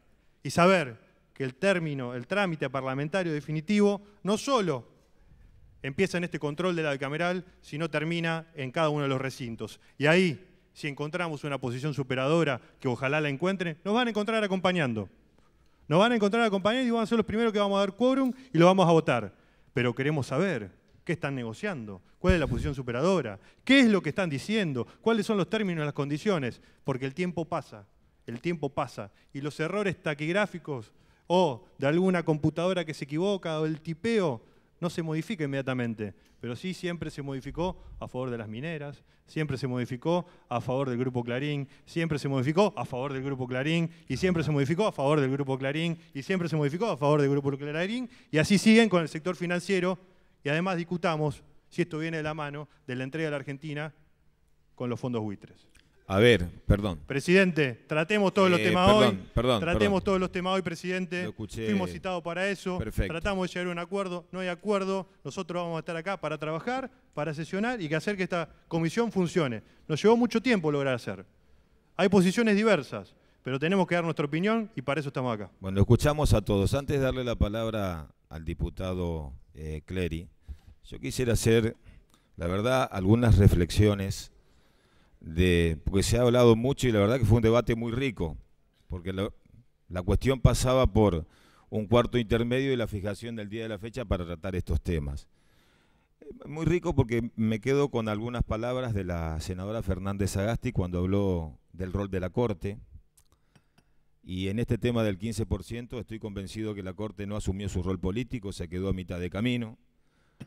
Y saber que el término, el trámite parlamentario definitivo, no solo empieza en este control de la bicameral, sino termina en cada uno de los recintos. Y ahí, si encontramos una posición superadora, que ojalá la encuentren, nos van a encontrar acompañando. Nos van a encontrar acompañando y van a ser los primeros que vamos a dar quórum y lo vamos a votar pero queremos saber qué están negociando, cuál es la posición superadora, qué es lo que están diciendo, cuáles son los términos y las condiciones, porque el tiempo pasa, el tiempo pasa, y los errores taquigráficos o de alguna computadora que se equivoca o el tipeo no se modifica inmediatamente, pero sí siempre se modificó a favor de las mineras, siempre se modificó a favor del Grupo Clarín, siempre se modificó a favor del Grupo Clarín, y siempre se modificó a favor del Grupo Clarín, y siempre se modificó a favor del Grupo Clarín, y así siguen con el sector financiero, y además discutamos si esto viene de la mano de la entrega de la Argentina con los fondos buitres. A ver, perdón. Presidente, tratemos todos los eh, temas hoy. tratemos todos los temas hoy, presidente. Fuimos citados para eso. Perfecto. Tratamos de llegar a un acuerdo. No hay acuerdo. Nosotros vamos a estar acá para trabajar, para sesionar y que hacer que esta comisión funcione. Nos llevó mucho tiempo lograr hacer. Hay posiciones diversas, pero tenemos que dar nuestra opinión y para eso estamos acá. Bueno, escuchamos a todos. Antes de darle la palabra al diputado eh, Clery, yo quisiera hacer, la verdad, algunas reflexiones de, porque se ha hablado mucho y la verdad que fue un debate muy rico, porque la, la cuestión pasaba por un cuarto intermedio y la fijación del día de la fecha para tratar estos temas. Eh, muy rico porque me quedo con algunas palabras de la senadora Fernández Agasti cuando habló del rol de la Corte. Y en este tema del 15% estoy convencido que la Corte no asumió su rol político, se quedó a mitad de camino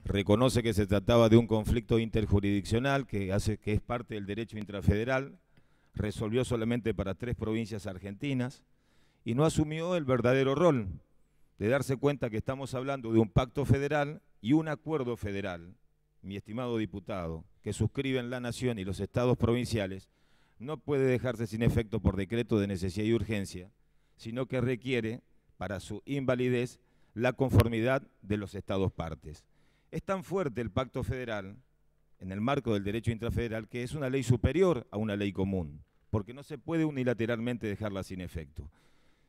reconoce que se trataba de un conflicto interjurisdiccional que, hace, que es parte del derecho intrafederal, resolvió solamente para tres provincias argentinas y no asumió el verdadero rol de darse cuenta que estamos hablando de un pacto federal y un acuerdo federal, mi estimado diputado, que suscriben la Nación y los estados provinciales, no puede dejarse sin efecto por decreto de necesidad y urgencia, sino que requiere, para su invalidez, la conformidad de los estados partes. Es tan fuerte el pacto federal en el marco del derecho intrafederal que es una ley superior a una ley común, porque no se puede unilateralmente dejarla sin efecto.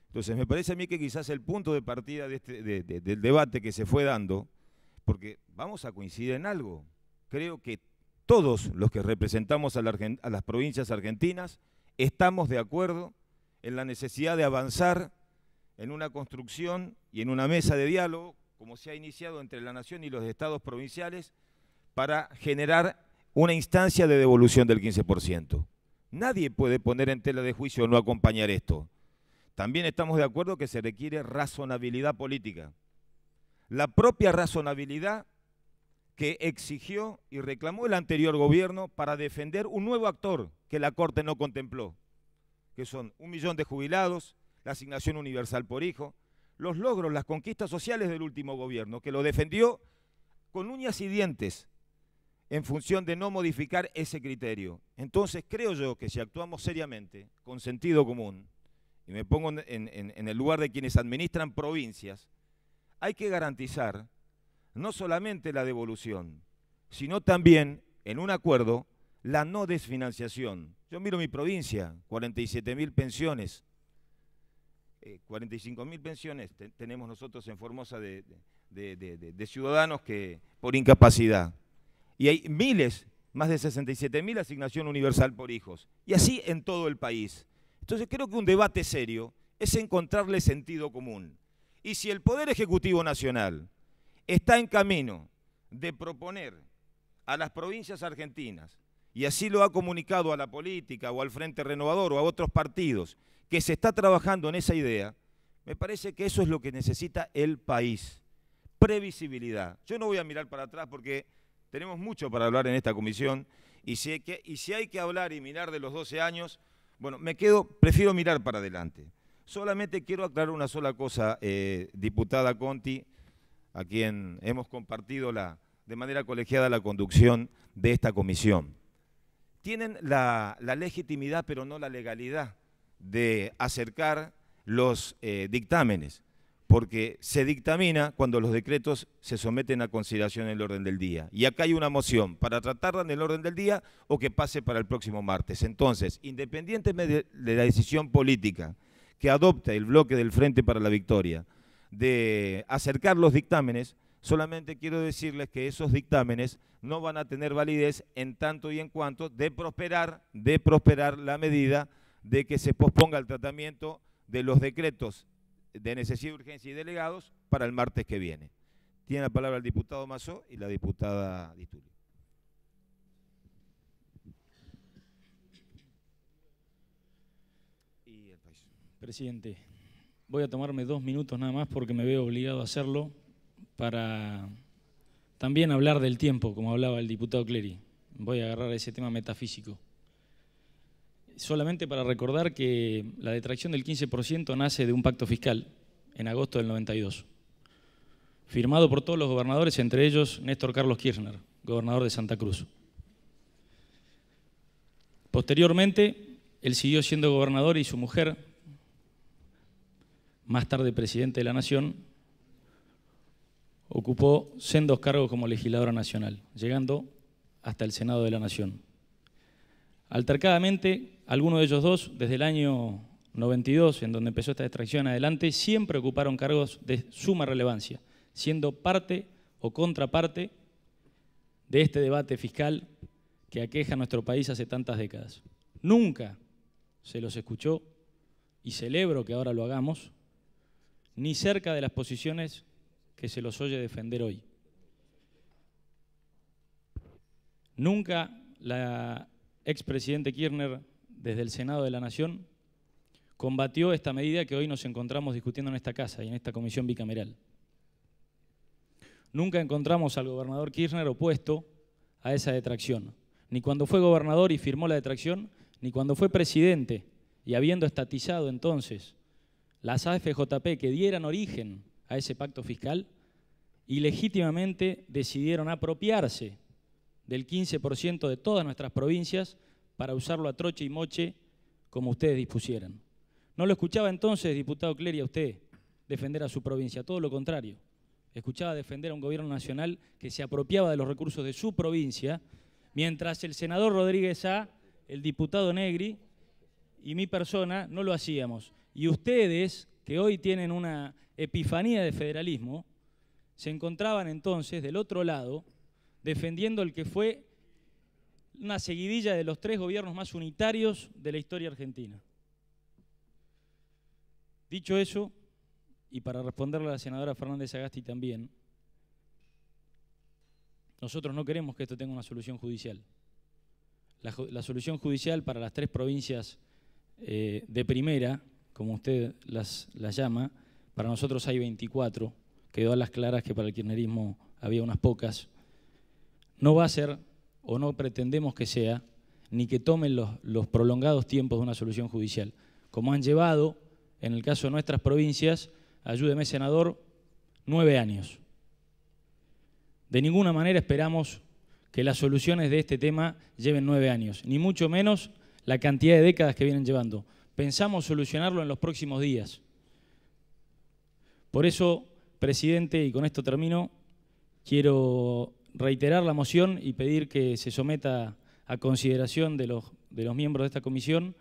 Entonces, me parece a mí que quizás el punto de partida este, del debate que se fue dando, porque vamos a coincidir en algo, creo que todos los que representamos a las provincias argentinas estamos de acuerdo en la necesidad de avanzar en una construcción y en una mesa de diálogo como se ha iniciado entre la Nación y los estados provinciales, para generar una instancia de devolución del 15%. Nadie puede poner en tela de juicio o no acompañar esto. También estamos de acuerdo que se requiere razonabilidad política. La propia razonabilidad que exigió y reclamó el anterior gobierno para defender un nuevo actor que la Corte no contempló, que son un millón de jubilados, la asignación universal por hijo, los logros, las conquistas sociales del último gobierno, que lo defendió con uñas y dientes en función de no modificar ese criterio. Entonces creo yo que si actuamos seriamente, con sentido común, y me pongo en, el lugar de quienes administran provincias, hay que garantizar no solamente la devolución, sino también, en un acuerdo, la no desfinanciación. Yo miro mi provincia, 47 mil pensiones, eh, 45 mil pensiones tenemos nosotros en Formosa de, ciudadanos que por incapacidad. Y hay miles, más de 67.000 asignación universal por hijos. Y así en todo el país. Entonces creo que un debate serio es encontrarle sentido común. Y si el Poder Ejecutivo Nacional está en camino de proponer a las provincias argentinas, y así lo ha comunicado a la política o al Frente Renovador o a otros partidos, que se está trabajando en esa idea, me parece que eso es lo que necesita el país. Previsibilidad. Yo no voy a mirar para atrás porque tenemos mucho para hablar en esta comisión y si hay que, hablar y mirar de los 12 años, bueno, me quedo, prefiero mirar para adelante. Solamente quiero aclarar una sola cosa, eh, diputada Conti, a quien hemos compartido la, de manera colegiada la conducción de esta comisión. Tienen la legitimidad, pero no la legalidad de acercar los eh, dictámenes, porque se dictamina cuando los decretos se someten a consideración en el orden del día. Y acá hay una moción para tratarla en el orden del día o que pase para el próximo martes. Entonces, independientemente de la decisión política que adopta el bloque del Frente para la Victoria de acercar los dictámenes, solamente quiero decirles que esos dictámenes no van a tener validez en tanto y en cuanto de prosperar, de prosperar la medida de que se posponga el tratamiento de los decretos de necesidad, urgencia y delegados para el martes que viene. Tiene la palabra el diputado Mazó y la diputada Dituli. Presidente, voy a tomarme dos minutos nada más porque me veo obligado a hacerlo para también hablar del tiempo, como hablaba el diputado Clery. Voy a agarrar ese tema metafísico solamente para recordar que la detracción del 15% nace de un pacto fiscal en agosto del 92, firmado por todos los gobernadores, entre ellos Néstor Carlos Kirchner, gobernador de Santa Cruz. Posteriormente, él siguió siendo gobernador y su mujer, más tarde presidente de la Nación, ocupó sendos cargos como legisladora nacional, llegando hasta el Senado de la Nación. Altercadamente, algunos de ellos dos, desde el año 92, en donde empezó esta extracción adelante, siempre ocuparon cargos de suma relevancia, siendo parte o contraparte de este debate fiscal que aqueja a nuestro país hace tantas décadas. Nunca se los escuchó, y celebro que ahora lo hagamos, ni cerca de las posiciones que se los oye defender hoy. Nunca la expresidente Kirchner desde el Senado de la Nación, combatió esta medida que hoy nos encontramos discutiendo en esta casa y en esta comisión bicameral. Nunca encontramos al gobernador Kirchner opuesto a esa detracción, ni cuando fue gobernador y firmó la detracción, ni cuando fue presidente y habiendo estatizado entonces las AFJP que dieran origen a ese pacto fiscal, ilegítimamente decidieron apropiarse del 15% de todas nuestras provincias para usarlo a troche y moche como ustedes dispusieran. No lo escuchaba entonces, diputado Clery, a usted defender a su provincia, todo lo contrario. Escuchaba defender a un gobierno nacional que se apropiaba de los recursos de su provincia, mientras el senador Rodríguez A, el diputado Negri y mi persona no lo hacíamos. Y ustedes, que hoy tienen una epifanía de federalismo, se encontraban entonces del otro lado defendiendo el que fue una seguidilla de los tres gobiernos más unitarios de la historia argentina. Dicho eso, y para responderle a la senadora Fernández Agasti también, nosotros no queremos que esto tenga una solución judicial. La, solución judicial para las tres provincias eh, de primera, como usted las, llama, para nosotros hay 24, quedó a las claras que para el kirchnerismo había unas pocas, no va a ser o no pretendemos que sea, ni que tomen los, prolongados tiempos de una solución judicial, como han llevado, en el caso de nuestras provincias, ayúdeme senador, nueve años. De ninguna manera esperamos que las soluciones de este tema lleven nueve años, ni mucho menos la cantidad de décadas que vienen llevando. Pensamos solucionarlo en los próximos días. Por eso, presidente, y con esto termino, quiero reiterar la moción y pedir que se someta a consideración de los, de los miembros de esta comisión,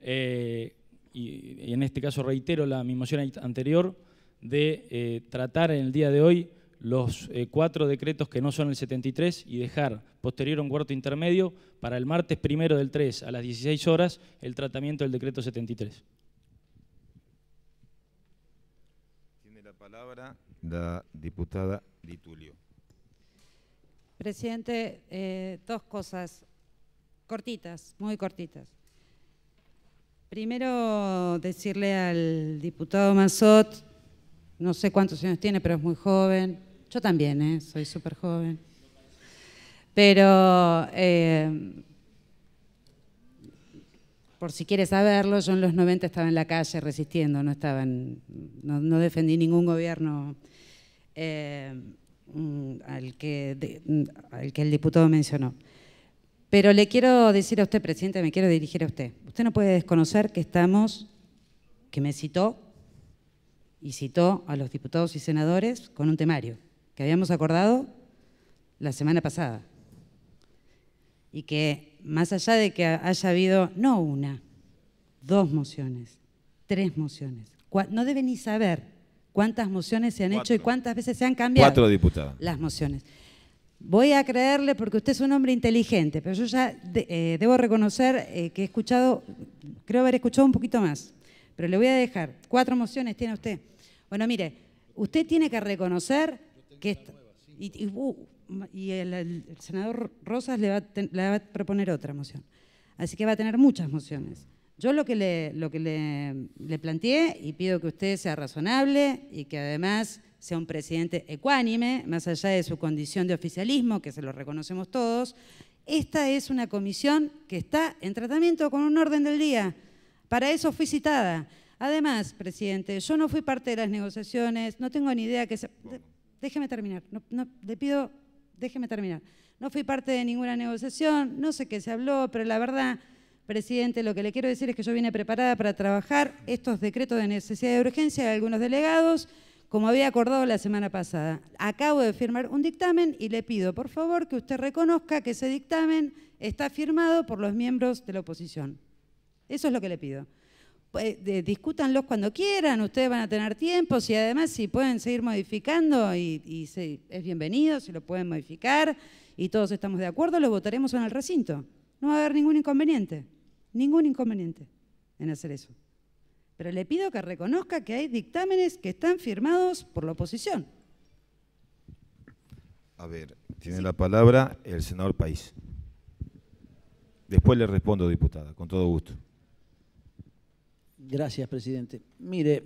eh, y, en este caso reitero la, mi moción anterior, de eh, tratar en el día de hoy los eh, cuatro decretos que no son el 73 y dejar posterior un cuarto intermedio para el martes primero del 3 a las 16 horas el tratamiento del decreto 73. Tiene la palabra la diputada Litulio. Presidente, eh, dos cosas cortitas, muy cortitas. Primero, decirle al diputado Mansot, no sé cuántos años tiene, pero es muy joven. Yo también, eh, soy súper joven. Pero, eh, por si quiere saberlo, yo en los 90 estaba en la calle resistiendo, no, defendí ningún gobierno. Mm, al que, mm, que el diputado mencionó. Pero le quiero decir a usted, presidente, me quiero dirigir a usted. Usted no puede desconocer que estamos, que me citó y citó a los diputados y senadores con un temario que habíamos acordado la semana pasada. Y que más allá de que haya habido no una, dos mociones, tres mociones, no debe ni saber cuántas mociones se han hecho y cuántas veces se han cambiado. Cuatro Las mociones. Voy a creerle porque usted es un hombre inteligente, pero yo ya eh, debo reconocer eh, que he escuchado, creo haber escuchado un poquito más, pero le voy a dejar. Cuatro mociones tiene usted. Bueno, mire, usted tiene que reconocer que... y, uh, el, senador Rosas le va, le va a proponer otra moción. Así que va a tener muchas mociones. Yo lo que, le, planteé, y pido que usted sea razonable y que además sea un presidente ecuánime, más allá de su condición de oficialismo, que se lo reconocemos todos, esta es una comisión que está en tratamiento con un orden del día. Para eso fui citada. Además, presidente, yo no fui parte de las negociaciones, no tengo ni idea que se... Déjeme terminar, le pido, déjeme terminar. No fui parte de ninguna negociación, no sé qué se habló, pero la verdad Presidente, lo que le quiero decir es que yo vine preparada para trabajar estos decretos de necesidad de urgencia de algunos delegados, como había acordado la semana pasada. Acabo de firmar un dictamen y le pido, por favor, que usted reconozca que ese dictamen está firmado por los miembros de la oposición. Eso es lo que le pido. Pues, discútanlos cuando quieran, ustedes van a tener tiempo, si además si pueden seguir modificando, y, es bienvenido, si lo pueden modificar y todos estamos de acuerdo, lo votaremos en el recinto. No va a haber ningún inconveniente ningún inconveniente en hacer eso. Pero le pido que reconozca que hay dictámenes que están firmados por la oposición. A ver, tiene la palabra el senador País. Después le respondo, diputada, con todo gusto. Gracias, presidente. Mire,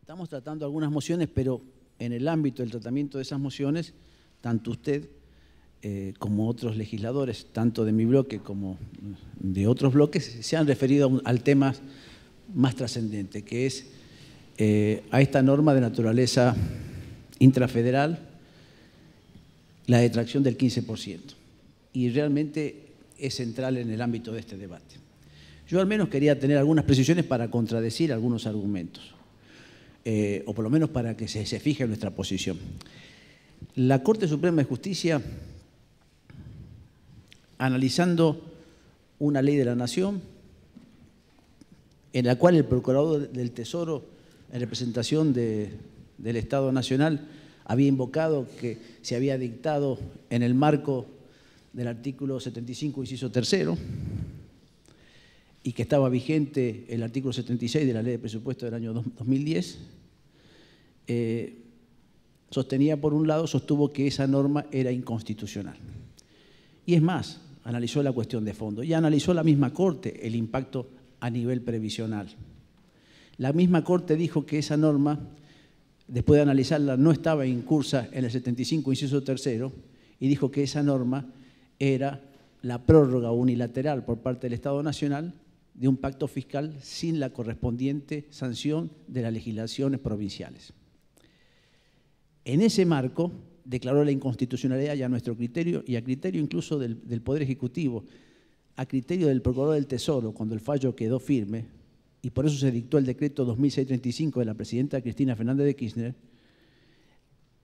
estamos tratando algunas mociones, pero en el ámbito del tratamiento de esas mociones, tanto usted eh, como otros legisladores, tanto de mi bloque como de otros bloques, se han referido al tema más trascendente, que es eh, a esta norma de naturaleza intrafederal, la detracción del 15%. Y realmente es central en el ámbito de este debate. Yo al menos quería tener algunas precisiones para contradecir algunos argumentos, eh, o por lo menos para que se, se fije nuestra posición. La Corte Suprema de Justicia analizando una ley de la nación en la cual el procurador del Tesoro, en representación del Estado Nacional, había invocado que se había dictado en el marco del artículo 75, inciso tercero, y que estaba vigente el artículo 76 de la Ley de Presupuesto del año 2010, eh, sostenía por un lado, sostuvo que esa norma era inconstitucional. Y es más, analizó la cuestión de fondo y analizó la misma Corte el impacto a nivel previsional. La misma Corte dijo que esa norma, después de analizarla, no estaba incursa en el 75, inciso tercero, y dijo que esa norma era la prórroga unilateral por parte del Estado Nacional de un pacto fiscal sin la correspondiente sanción de las legislaciones provinciales. En ese marco, declaró la inconstitucionalidad ya a nuestro criterio y a criterio incluso del, Poder Ejecutivo, a criterio del Procurador del Tesoro, cuando el fallo quedó firme, y por eso se dictó el decreto 2635 de la presidenta Cristina Fernández de Kirchner,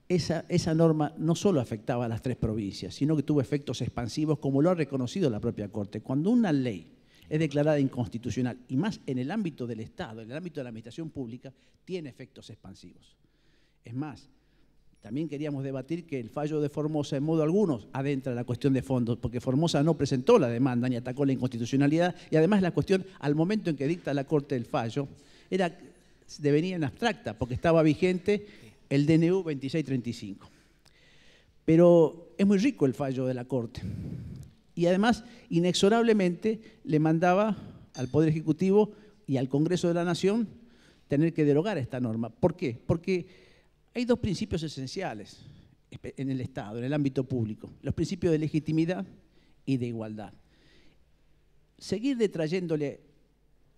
esa, esa norma no solo afectaba a las tres provincias, sino que tuvo efectos expansivos, como lo ha reconocido la propia Corte. Cuando una ley es declarada inconstitucional, y más en el ámbito del Estado, en el ámbito de la administración pública, tiene efectos expansivos. Es más, también queríamos debatir que el fallo de Formosa, en modo alguno, adentra la cuestión de fondos, porque Formosa no presentó la demanda ni atacó la inconstitucionalidad, y además la cuestión, al momento en que dicta la Corte el fallo, era, devenía en abstracta, porque estaba vigente el DNU 2635. Pero es muy rico el fallo de la Corte. Y además, inexorablemente, le mandaba al Poder Ejecutivo y al Congreso de la Nación tener que derogar esta norma. ¿Por qué? Porque hay dos principios esenciales en el Estado, en el ámbito público, los principios de legitimidad y de igualdad. Seguir detrayéndole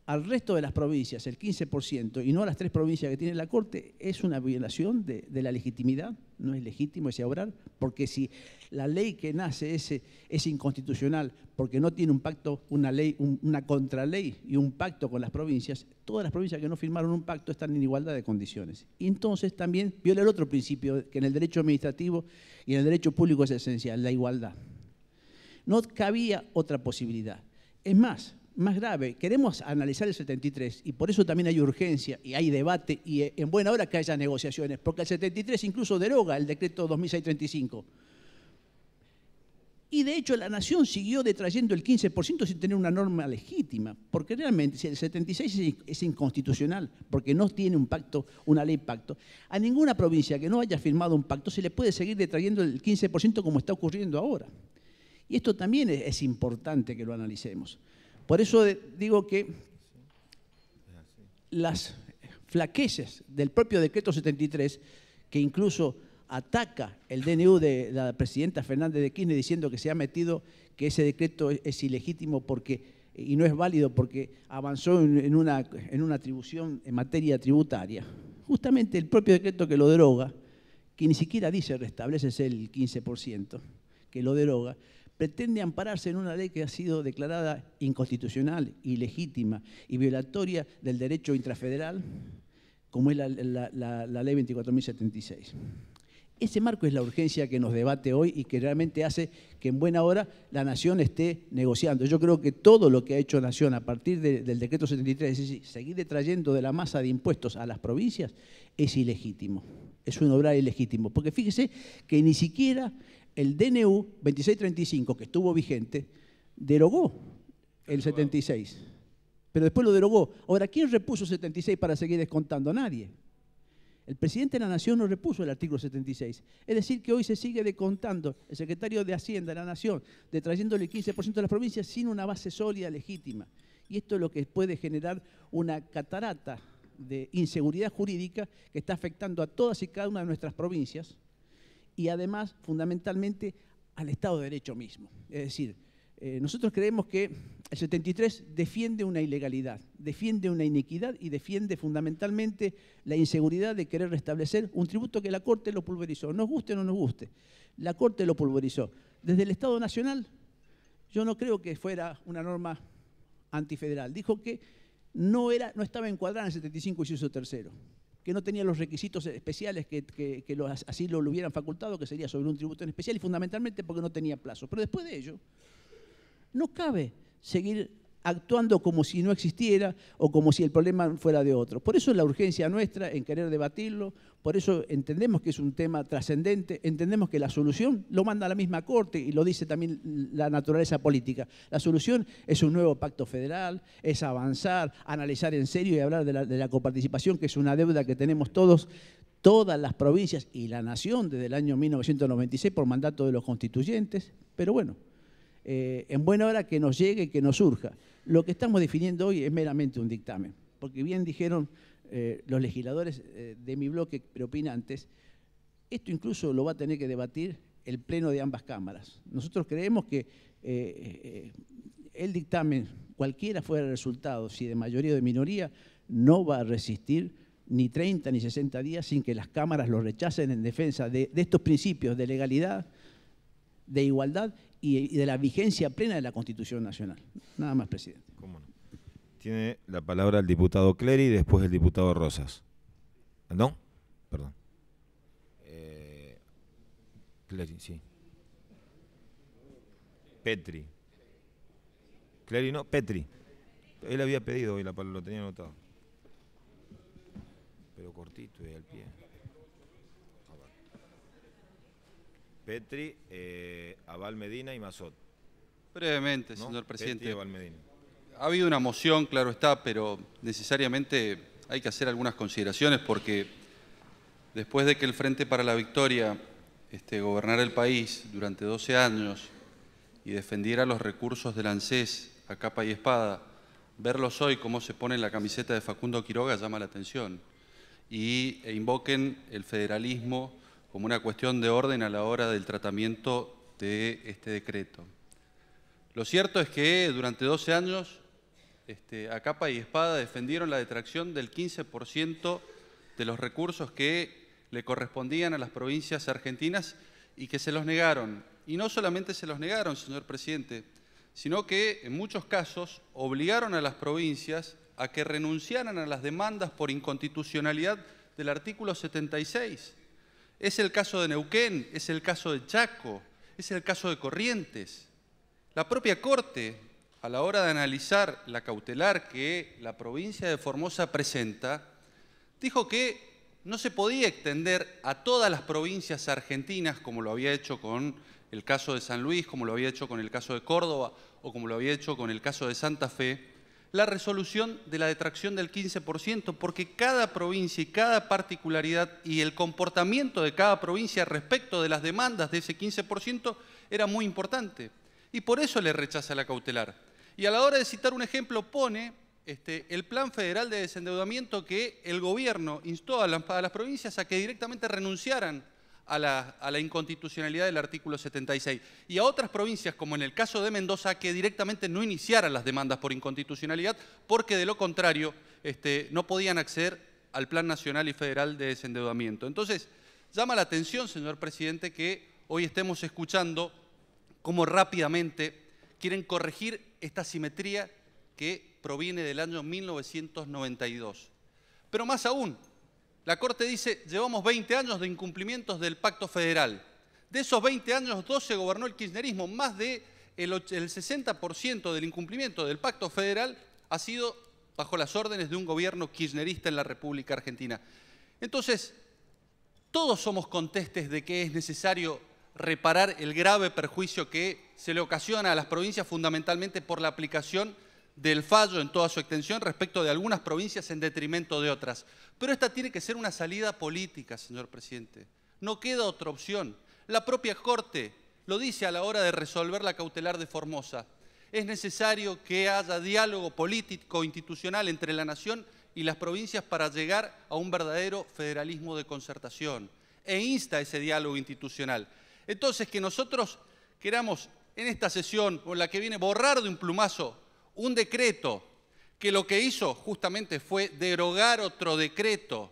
al resto de las provincias, el 15%, y no a las tres provincias que tiene la Corte, es una violación de, la legitimidad, no es legítimo ese obrar, porque si la ley que nace es, inconstitucional, porque no tiene un pacto, una ley, una contraley y un pacto con las provincias, todas las provincias que no firmaron un pacto están en igualdad de condiciones. Y entonces también viola el otro principio, que en el derecho administrativo y en el derecho público es esencial, la igualdad. No cabía otra posibilidad. Es más, más grave. Queremos analizar el 73 y por eso también hay urgencia y hay debate y en buena hora que haya negociaciones, porque el 73 incluso deroga el decreto 2635. Y de hecho la nación siguió detrayendo el 15% sin tener una norma legítima, porque realmente si el 76 es inconstitucional, porque no tiene un pacto, una ley pacto. A ninguna provincia que no haya firmado un pacto se le puede seguir detrayendo el 15% como está ocurriendo ahora. Y esto también es importante que lo analicemos. Por eso digo que las flaquezas del propio decreto 73, que incluso ataca el DNU de la presidenta Fernández de Kirchner diciendo que se ha metido, que ese decreto es ilegítimo porque y no es válido porque avanzó en una, en una atribución en materia tributaria. Justamente el propio decreto que lo deroga, que ni siquiera dice restablece el 15%, que lo deroga, pretende ampararse en una ley que ha sido declarada inconstitucional, ilegítima y violatoria del derecho intrafederal, como es la, ley 24.076. Ese marco es la urgencia que nos debate hoy y que realmente hace que en buena hora la Nación esté negociando. Yo creo que todo lo que ha hecho Nación a partir del decreto 73, es decir, seguir detrayendo de la masa de impuestos a las provincias, es ilegítimo. Es un obrar ilegítimo. Porque fíjese que ni siquiera el DNU 2635, que estuvo vigente, derogó el 76, pero después lo derogó. Ahora, ¿quién repuso el 76 para seguir descontando? nadie. El presidente de la Nación no repuso el artículo 76. Es decir, que hoy se sigue descontando el secretario de Hacienda de la Nación, detrayéndole el 15% de las provincias sin una base sólida, legítima. Y esto es lo que puede generar una catarata de inseguridad jurídica que está afectando a todas y cada una de nuestras provincias, y además, fundamentalmente, al Estado de Derecho mismo. Es decir, eh, nosotros creemos que el 73 defiende una ilegalidad, defiende una iniquidad, y defiende fundamentalmente la inseguridad de querer restablecer un tributo que la Corte lo pulverizó. Nos guste o no nos guste, la Corte lo pulverizó. Desde el Estado Nacional, yo no creo que fuera una norma antifederal. Dijo que no, era, no estaba encuadrada en el 75 y su tercero que no tenía los requisitos especiales que, así lo, hubieran facultado, que sería sobre un tributo especial, y fundamentalmente porque no tenía plazo. Pero después de ello, no cabe seguir actuando como si no existiera o como si el problema fuera de otro. Por eso es la urgencia nuestra en querer debatirlo, por eso entendemos que es un tema trascendente, entendemos que la solución lo manda la misma Corte y lo dice también la naturaleza política. La solución es un nuevo pacto federal, es avanzar, analizar en serio y hablar de la, de la coparticipación, que es una deuda que tenemos todos, todas las provincias y la nación desde el año 1996 por mandato de los constituyentes, pero bueno, eh, en buena hora que nos llegue, y que nos surja. Lo que estamos definiendo hoy es meramente un dictamen, porque bien dijeron eh, los legisladores eh, de mi bloque preopinantes, esto incluso lo va a tener que debatir el pleno de ambas cámaras. Nosotros creemos que el dictamen, cualquiera fuera el resultado, si de mayoría o de minoría, no va a resistir ni 30 ni 60 días sin que las cámaras lo rechacen en defensa de, de estos principios de legalidad, de igualdad y, de la vigencia plena de la Constitución Nacional. Nada más, presidente. Tiene la palabra el diputado Clery y después el diputado Rosas. ¿No? Perdón. Eh, sí. Petri. Clery no, Petri. Él había pedido hoy la palabra, lo tenía anotado. Pero cortito y al pie. Petri, eh, Abal Medina y Mazot. Brevemente, señor presidente. Medina. Ha habido una moción, claro está, pero necesariamente hay que hacer algunas consideraciones porque después de que el Frente para la Victoria este, gobernara el país durante 12 años y defendiera los recursos del ANSES a capa y espada, verlos hoy cómo se pone la camiseta de Facundo Quiroga llama la atención. Y e invoquen el federalismo como una cuestión de orden a la hora del tratamiento de este decreto. Lo cierto es que durante 12 años, este, a capa y espada, defendieron la detracción del 15% de los recursos que le correspondían a las provincias argentinas y que se los negaron. Y no solamente se los negaron, señor presidente, sino que en muchos casos obligaron a las provincias a que renunciaran a las demandas por inconstitucionalidad del artículo 76 es el caso de Neuquén, es el caso de Chaco, es el caso de Corrientes. La propia Corte, a la hora de analizar la cautelar que la provincia de Formosa presenta, dijo que no se podía extender a todas las provincias argentinas como lo había hecho con el caso de San Luis, como lo había hecho con el caso de Córdoba o como lo había hecho con el caso de Santa Fe, la resolución de la detracción del 15%, porque cada provincia y cada particularidad y el comportamiento de cada provincia respecto de las demandas de ese 15% era muy importante. Y por eso le rechaza la cautelar. Y a la hora de citar un ejemplo pone este, el Plan Federal de Desendeudamiento que el gobierno instó a las, a las provincias a que directamente renunciaran a la, inconstitucionalidad del artículo 76 y a otras provincias, como en el caso de Mendoza, que directamente no iniciaran las demandas por inconstitucionalidad porque de lo contrario este, no podían acceder al Plan Nacional y Federal de Desendeudamiento. Entonces, llama la atención, señor presidente, que hoy estemos escuchando cómo rápidamente quieren corregir esta simetría que proviene del año 1992. Pero más aún, la Corte dice, llevamos 20 años de incumplimientos del pacto federal. De esos 20 años, 12 gobernó el kirchnerismo. Más del de 60% del incumplimiento del pacto federal ha sido bajo las órdenes de un gobierno kirchnerista en la República Argentina. Entonces, todos somos contestes de que es necesario reparar el grave perjuicio que se le ocasiona a las provincias fundamentalmente por la aplicación del fallo en toda su extensión respecto de algunas provincias en detrimento de otras. Pero esta tiene que ser una salida política, señor presidente. No queda otra opción. La propia Corte lo dice a la hora de resolver la cautelar de Formosa. Es necesario que haya diálogo político institucional entre la nación y las provincias para llegar a un verdadero federalismo de concertación e insta ese diálogo institucional. Entonces, que nosotros queramos en esta sesión o la que viene borrar de un plumazo un decreto que lo que hizo justamente fue derogar otro decreto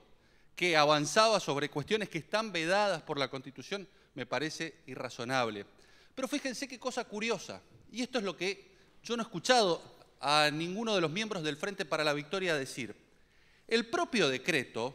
que avanzaba sobre cuestiones que están vedadas por la Constitución, me parece irrazonable. Pero fíjense qué cosa curiosa, y esto es lo que yo no he escuchado a ninguno de los miembros del Frente para la Victoria decir. El propio decreto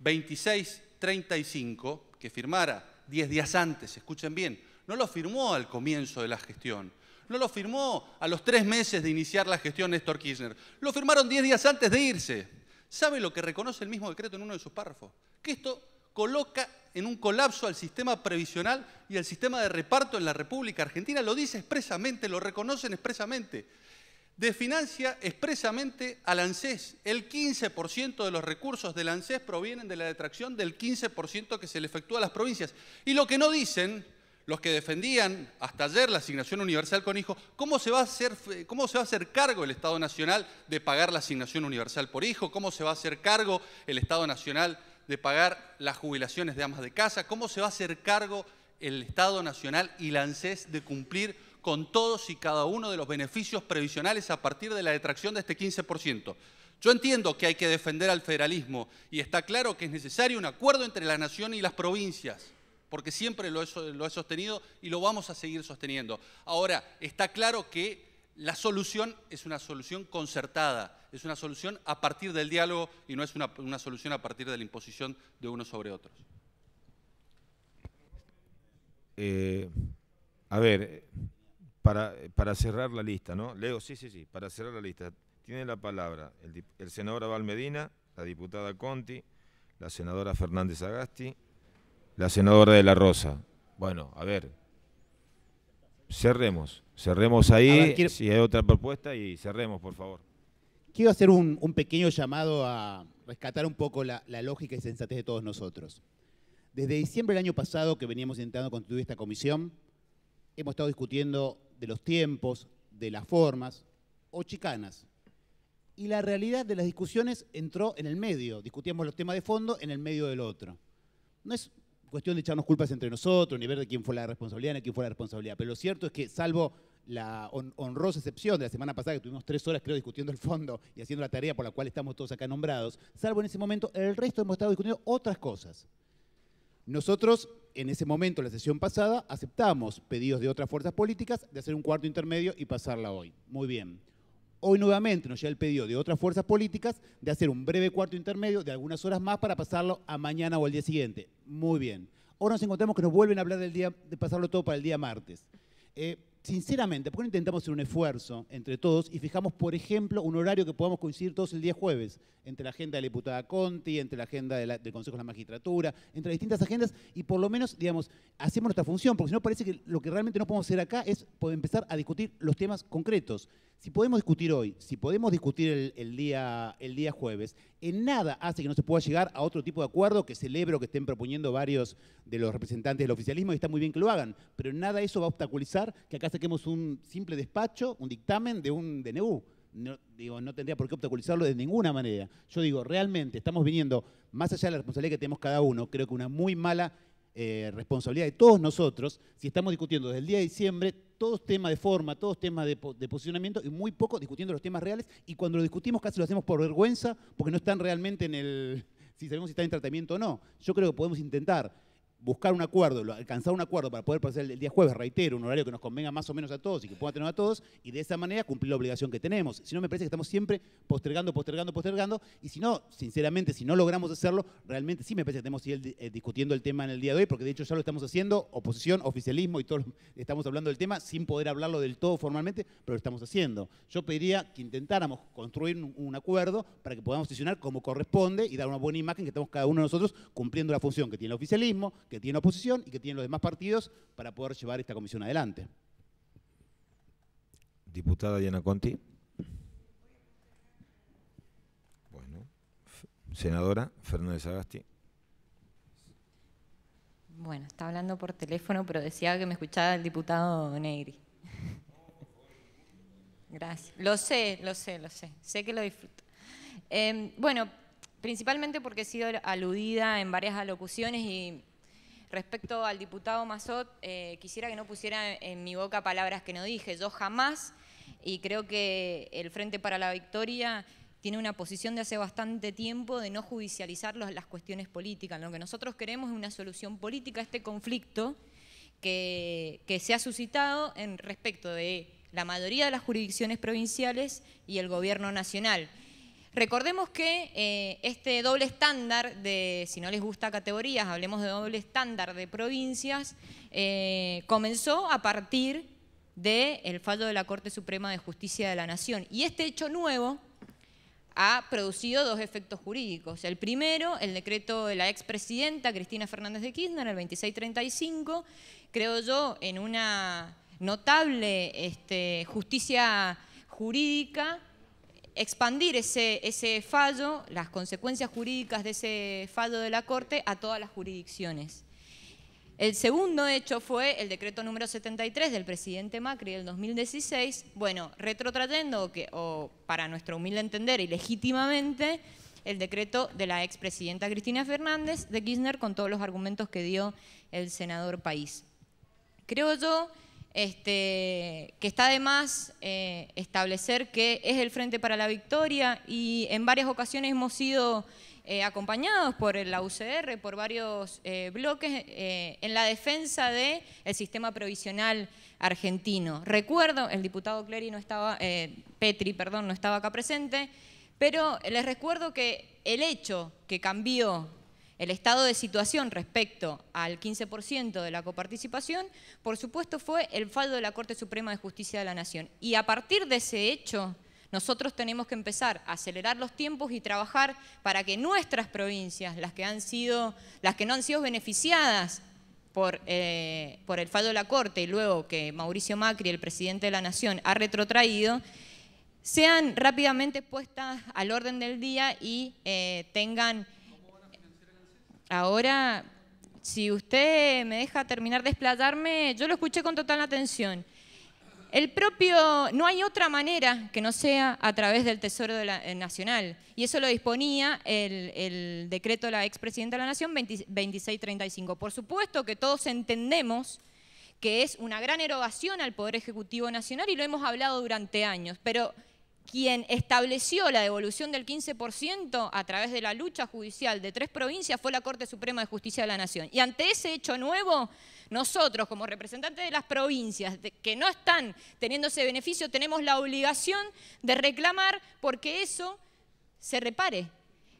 2635, que firmara 10 días antes, escuchen bien, no lo firmó al comienzo de la gestión, no lo firmó a los tres meses de iniciar la gestión Néstor Kirchner. Lo firmaron diez días antes de irse. ¿Sabe lo que reconoce el mismo decreto en uno de sus párrafos? Que esto coloca en un colapso al sistema previsional y al sistema de reparto en la República Argentina. Lo dice expresamente, lo reconocen expresamente. Definancia expresamente al ANSES. El 15% de los recursos del ANSES provienen de la detracción del 15% que se le efectúa a las provincias. Y lo que no dicen los que defendían hasta ayer la asignación universal con hijo, ¿cómo se va a hacer, cómo se va a hacer cargo el Estado Nacional de pagar la asignación universal por hijo? ¿Cómo se va a hacer cargo el Estado Nacional de pagar las jubilaciones de amas de casa? ¿Cómo se va a hacer cargo el Estado Nacional y la ANSES de cumplir con todos y cada uno de los beneficios previsionales a partir de la detracción de este 15%. Yo entiendo que hay que defender al federalismo y está claro que es necesario un acuerdo entre la nación y las provincias porque siempre lo he, sostenido y lo vamos a seguir sosteniendo. Ahora, está claro que la solución es una solución concertada, es una solución a partir del diálogo y no es una, solución a partir de la imposición de unos sobre otros. Eh, a ver, eh, para, cerrar la lista, ¿no? Leo, sí, sí, sí, para cerrar la lista. Tiene la palabra el, el senador Aval Medina, la diputada Conti, la senadora Fernández Agasti, la senadora de la Rosa. Bueno, a ver, cerremos, cerremos ahí, si hay otra propuesta y cerremos, por favor. Quiero hacer un, pequeño llamado a rescatar un poco la, la, lógica y sensatez de todos nosotros. Desde diciembre del año pasado que veníamos intentando constituir esta comisión, hemos estado discutiendo de los tiempos, de las formas o chicanas. Y la realidad de las discusiones entró en el medio. Discutíamos los temas de fondo en el medio del otro. No es cuestión de echarnos culpas entre nosotros, ni ver de quién fue la responsabilidad, ni quién fue la responsabilidad. Pero lo cierto es que, salvo la honrosa excepción de la semana pasada, que tuvimos tres horas, creo, discutiendo el fondo y haciendo la tarea por la cual estamos todos acá nombrados, salvo en ese momento, el resto hemos estado discutiendo otras cosas. Nosotros, en ese momento, la sesión pasada, aceptamos pedidos de otras fuerzas políticas de hacer un cuarto intermedio y pasarla hoy. Muy bien. Hoy nuevamente nos llega el pedido de otras fuerzas políticas de hacer un breve cuarto intermedio de algunas horas más para pasarlo a mañana o al día siguiente. Muy bien. Ahora nos encontramos que nos vuelven a hablar del día, de pasarlo todo para el día martes. Eh, sinceramente, ¿por qué no intentamos hacer un esfuerzo entre todos y fijamos, por ejemplo, un horario que podamos coincidir todos el día jueves, entre la agenda de la diputada Conti, entre la agenda del Consejo de la Magistratura, entre las distintas agendas, y por lo menos, digamos, hacemos nuestra función, porque si no parece que lo que realmente no podemos hacer acá es poder empezar a discutir los temas concretos. Si podemos discutir hoy, si podemos discutir el, día, el día jueves, en nada hace que no se pueda llegar a otro tipo de acuerdo que celebro que estén proponiendo varios de los representantes del oficialismo y está muy bien que lo hagan, pero en nada eso va a obstaculizar que acá se hemos un simple despacho, un dictamen de un DNU. No, digo, no tendría por qué obstaculizarlo de ninguna manera. Yo digo, realmente estamos viniendo, más allá de la responsabilidad que tenemos cada uno, creo que una muy mala eh, responsabilidad de todos nosotros, si estamos discutiendo desde el día de diciembre todos temas de forma, todos temas de, posicionamiento y muy poco discutiendo los temas reales y cuando lo discutimos casi lo hacemos por vergüenza porque no están realmente en el, si sabemos si están en tratamiento o no. Yo creo que podemos intentar buscar un acuerdo, alcanzar un acuerdo para poder pasar el día jueves, reitero, un horario que nos convenga más o menos a todos y que pueda tener a todos, y de esa manera cumplir la obligación que tenemos. Si no, me parece que estamos siempre postergando, postergando, postergando, y si no, sinceramente, si no logramos hacerlo, realmente sí me parece que tenemos que ir eh, discutiendo el tema en el día de hoy, porque de hecho ya lo estamos haciendo, oposición, oficialismo y todos estamos hablando del tema sin poder hablarlo del todo formalmente, pero lo estamos haciendo. Yo pediría que intentáramos construir un, acuerdo para que podamos sesionar como corresponde y dar una buena imagen que estamos cada uno de nosotros cumpliendo la función que tiene el oficialismo, que que tiene oposición y que tienen los demás partidos para poder llevar esta comisión adelante. Diputada Diana Conti. Bueno. Senadora Fernández Agasti. Bueno, está hablando por teléfono, pero decía que me escuchaba el diputado Negri. Gracias. Lo sé, lo sé, lo sé. Sé que lo disfruto. Em, bueno, principalmente porque he sido aludida en varias alocuciones y Respecto al diputado Mazot, eh, quisiera que no pusiera en mi boca palabras que no dije. Yo jamás, y creo que el Frente para la Victoria tiene una posición de hace bastante tiempo de no judicializar las cuestiones políticas. Lo que nosotros queremos es una solución política a este conflicto que, que se ha suscitado en respecto de la mayoría de las jurisdicciones provinciales y el gobierno nacional. Recordemos que eh, este doble estándar de, si no les gusta categorías, hablemos de doble estándar de provincias, eh, comenzó a partir del fallo de la Corte Suprema de Justicia de la Nación. Y este hecho nuevo ha producido dos efectos jurídicos. El primero, el decreto de la expresidenta Cristina Fernández de Kirchner, el 2635, creo yo, en una notable este, justicia jurídica, expandir ese, fallo, las consecuencias jurídicas de ese fallo de la Corte a todas las jurisdicciones. El segundo hecho fue el decreto número 73 del presidente Macri del 2016, bueno, retrotrayendo, o para nuestro humilde entender y legítimamente, el decreto de la expresidenta Cristina Fernández de Kirchner con todos los argumentos que dio el senador País. Creo yo este, que está además eh, establecer que es el Frente para la Victoria y en varias ocasiones hemos sido eh, acompañados por la UCR, por varios eh, bloques, eh, en la defensa del sistema provisional argentino. Recuerdo, el diputado Clery no estaba, Petri, perdón, no estaba acá presente, pero les recuerdo que el hecho que cambió el estado de situación respecto al 15% de la coparticipación, por supuesto, fue el faldo de la Corte Suprema de Justicia de la Nación. Y a partir de ese hecho, nosotros tenemos que empezar a acelerar los tiempos y trabajar para que nuestras provincias, las que, han sido, las que no han sido beneficiadas por, eh, por el faldo de la Corte y luego que Mauricio Macri, el presidente de la Nación, ha retrotraído, sean rápidamente puestas al orden del día y eh, tengan Ahora, si usted me deja terminar de explayarme, yo lo escuché con total atención. El propio, no hay otra manera que no sea a través del Tesoro de la, eh, Nacional. Y eso lo disponía el, decreto de la expresidenta de la Nación 2635. Por supuesto que todos entendemos que es una gran erogación al Poder Ejecutivo Nacional y lo hemos hablado durante años, pero quien estableció la devolución del 15% a través de la lucha judicial de tres provincias fue la Corte Suprema de Justicia de la Nación. Y ante ese hecho nuevo, nosotros como representantes de las provincias que no están teniendo ese beneficio, tenemos la obligación de reclamar porque eso se repare,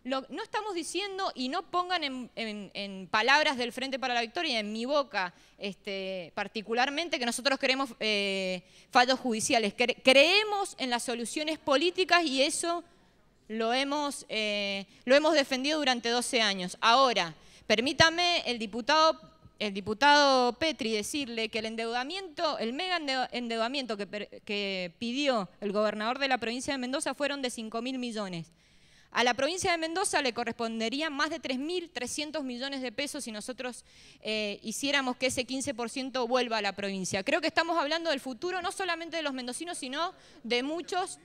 no estamos diciendo, y no pongan en, palabras del Frente para la Victoria, en mi boca este, particularmente, que nosotros queremos eh, fallos judiciales. creemos en las soluciones políticas y eso lo hemos, eh, lo hemos defendido durante 12 años. Ahora, permítame el diputado, el diputado Petri decirle que el endeudamiento, el mega endeudamiento que, que pidió el gobernador de la provincia de Mendoza fueron de 5 mil millones. A la provincia de Mendoza le correspondería más de 3.300 millones de pesos si nosotros eh, hiciéramos que ese 15% vuelva a la provincia. Creo que estamos hablando del futuro no solamente de los mendocinos, sino de muchos,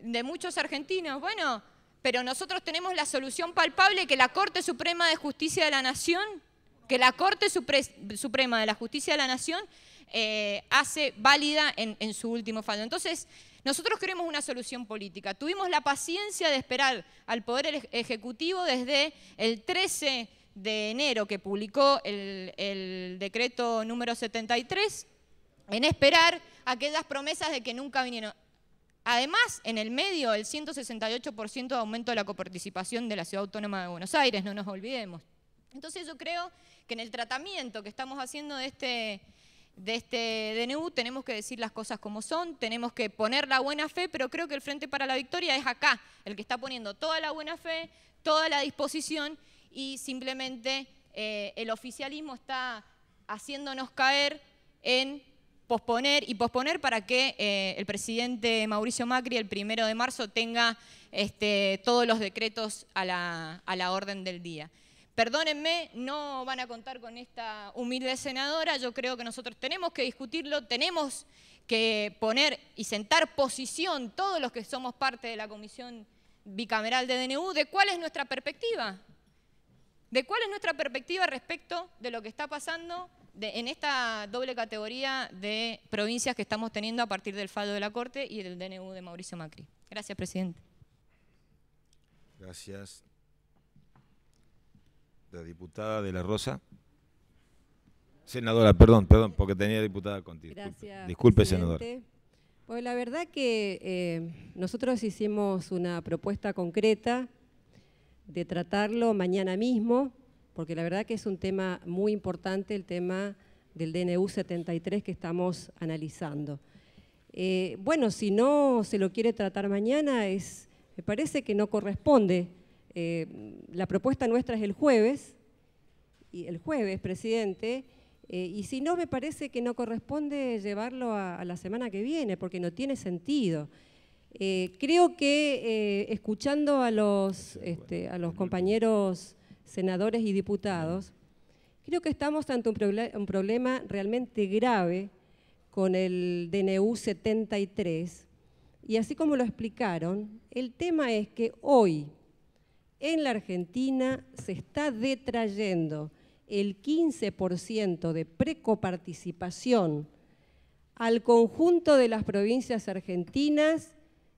de muchos argentinos. Bueno, pero nosotros tenemos la solución palpable que la Corte Suprema de Justicia de la Nación, que la Corte Suprema de la Justicia de la Nación eh, hace válida en, en su último fallo. Entonces, nosotros queremos una solución política. Tuvimos la paciencia de esperar al Poder Ejecutivo desde el 13 de enero que publicó el, decreto número 73, en esperar aquellas promesas de que nunca vinieron. Además, en el medio, el 168% de aumento de la coparticipación de la Ciudad Autónoma de Buenos Aires, no nos olvidemos. Entonces yo creo que en el tratamiento que estamos haciendo de este, de este DNU, tenemos que decir las cosas como son, tenemos que poner la buena fe, pero creo que el Frente para la Victoria es acá, el que está poniendo toda la buena fe, toda la disposición y simplemente eh, el oficialismo está haciéndonos caer en posponer y posponer para que eh, el presidente Mauricio Macri el primero de marzo tenga este, todos los decretos a la orden del día. Perdónenme, no van a contar con esta humilde senadora, yo creo que nosotros tenemos que discutirlo, tenemos que poner y sentar posición todos los que somos parte de la comisión bicameral de DNU de cuál es nuestra perspectiva, de cuál es nuestra perspectiva respecto de lo que está pasando en esta doble categoría de provincias que estamos teniendo a partir del fallo de la Corte y del DNU de Mauricio Macri. Gracias, presidente. Gracias la diputada de la Rosa. Senadora, perdón, perdón, porque tenía diputada contigo. Gracias, Disculpe, senadora. Pues la verdad que eh, nosotros hicimos una propuesta concreta de tratarlo mañana mismo, porque la verdad que es un tema muy importante, el tema del DNU 73 que estamos analizando. Eh, bueno, si no se lo quiere tratar mañana, es, me parece que no corresponde eh, la propuesta nuestra es el jueves, y el jueves, presidente, eh, y si no, me parece que no corresponde llevarlo a, la semana que viene, porque no tiene sentido. Eh, creo que escuchando a los, este, compañeros senadores y diputados, creo que estamos ante un, un problema realmente grave con el DNU 73, y así como lo explicaron, el tema es que hoy en la Argentina se está detrayendo el 15% de precoparticipación al conjunto de las provincias argentinas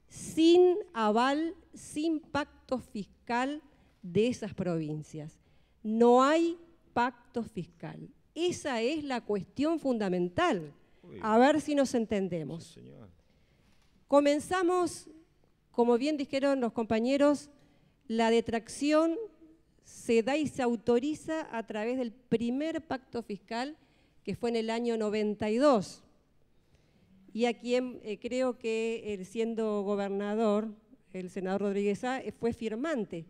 sin aval, sin pacto fiscal de esas provincias. No hay pacto fiscal. Esa es la cuestión fundamental. A ver si nos entendemos. Comenzamos, como bien dijeron los compañeros, la detracción se da y se autoriza a través del primer pacto fiscal que fue en el año 92. Y a quien eh, creo que eh, siendo gobernador, el senador Rodríguez A, eh, fue firmante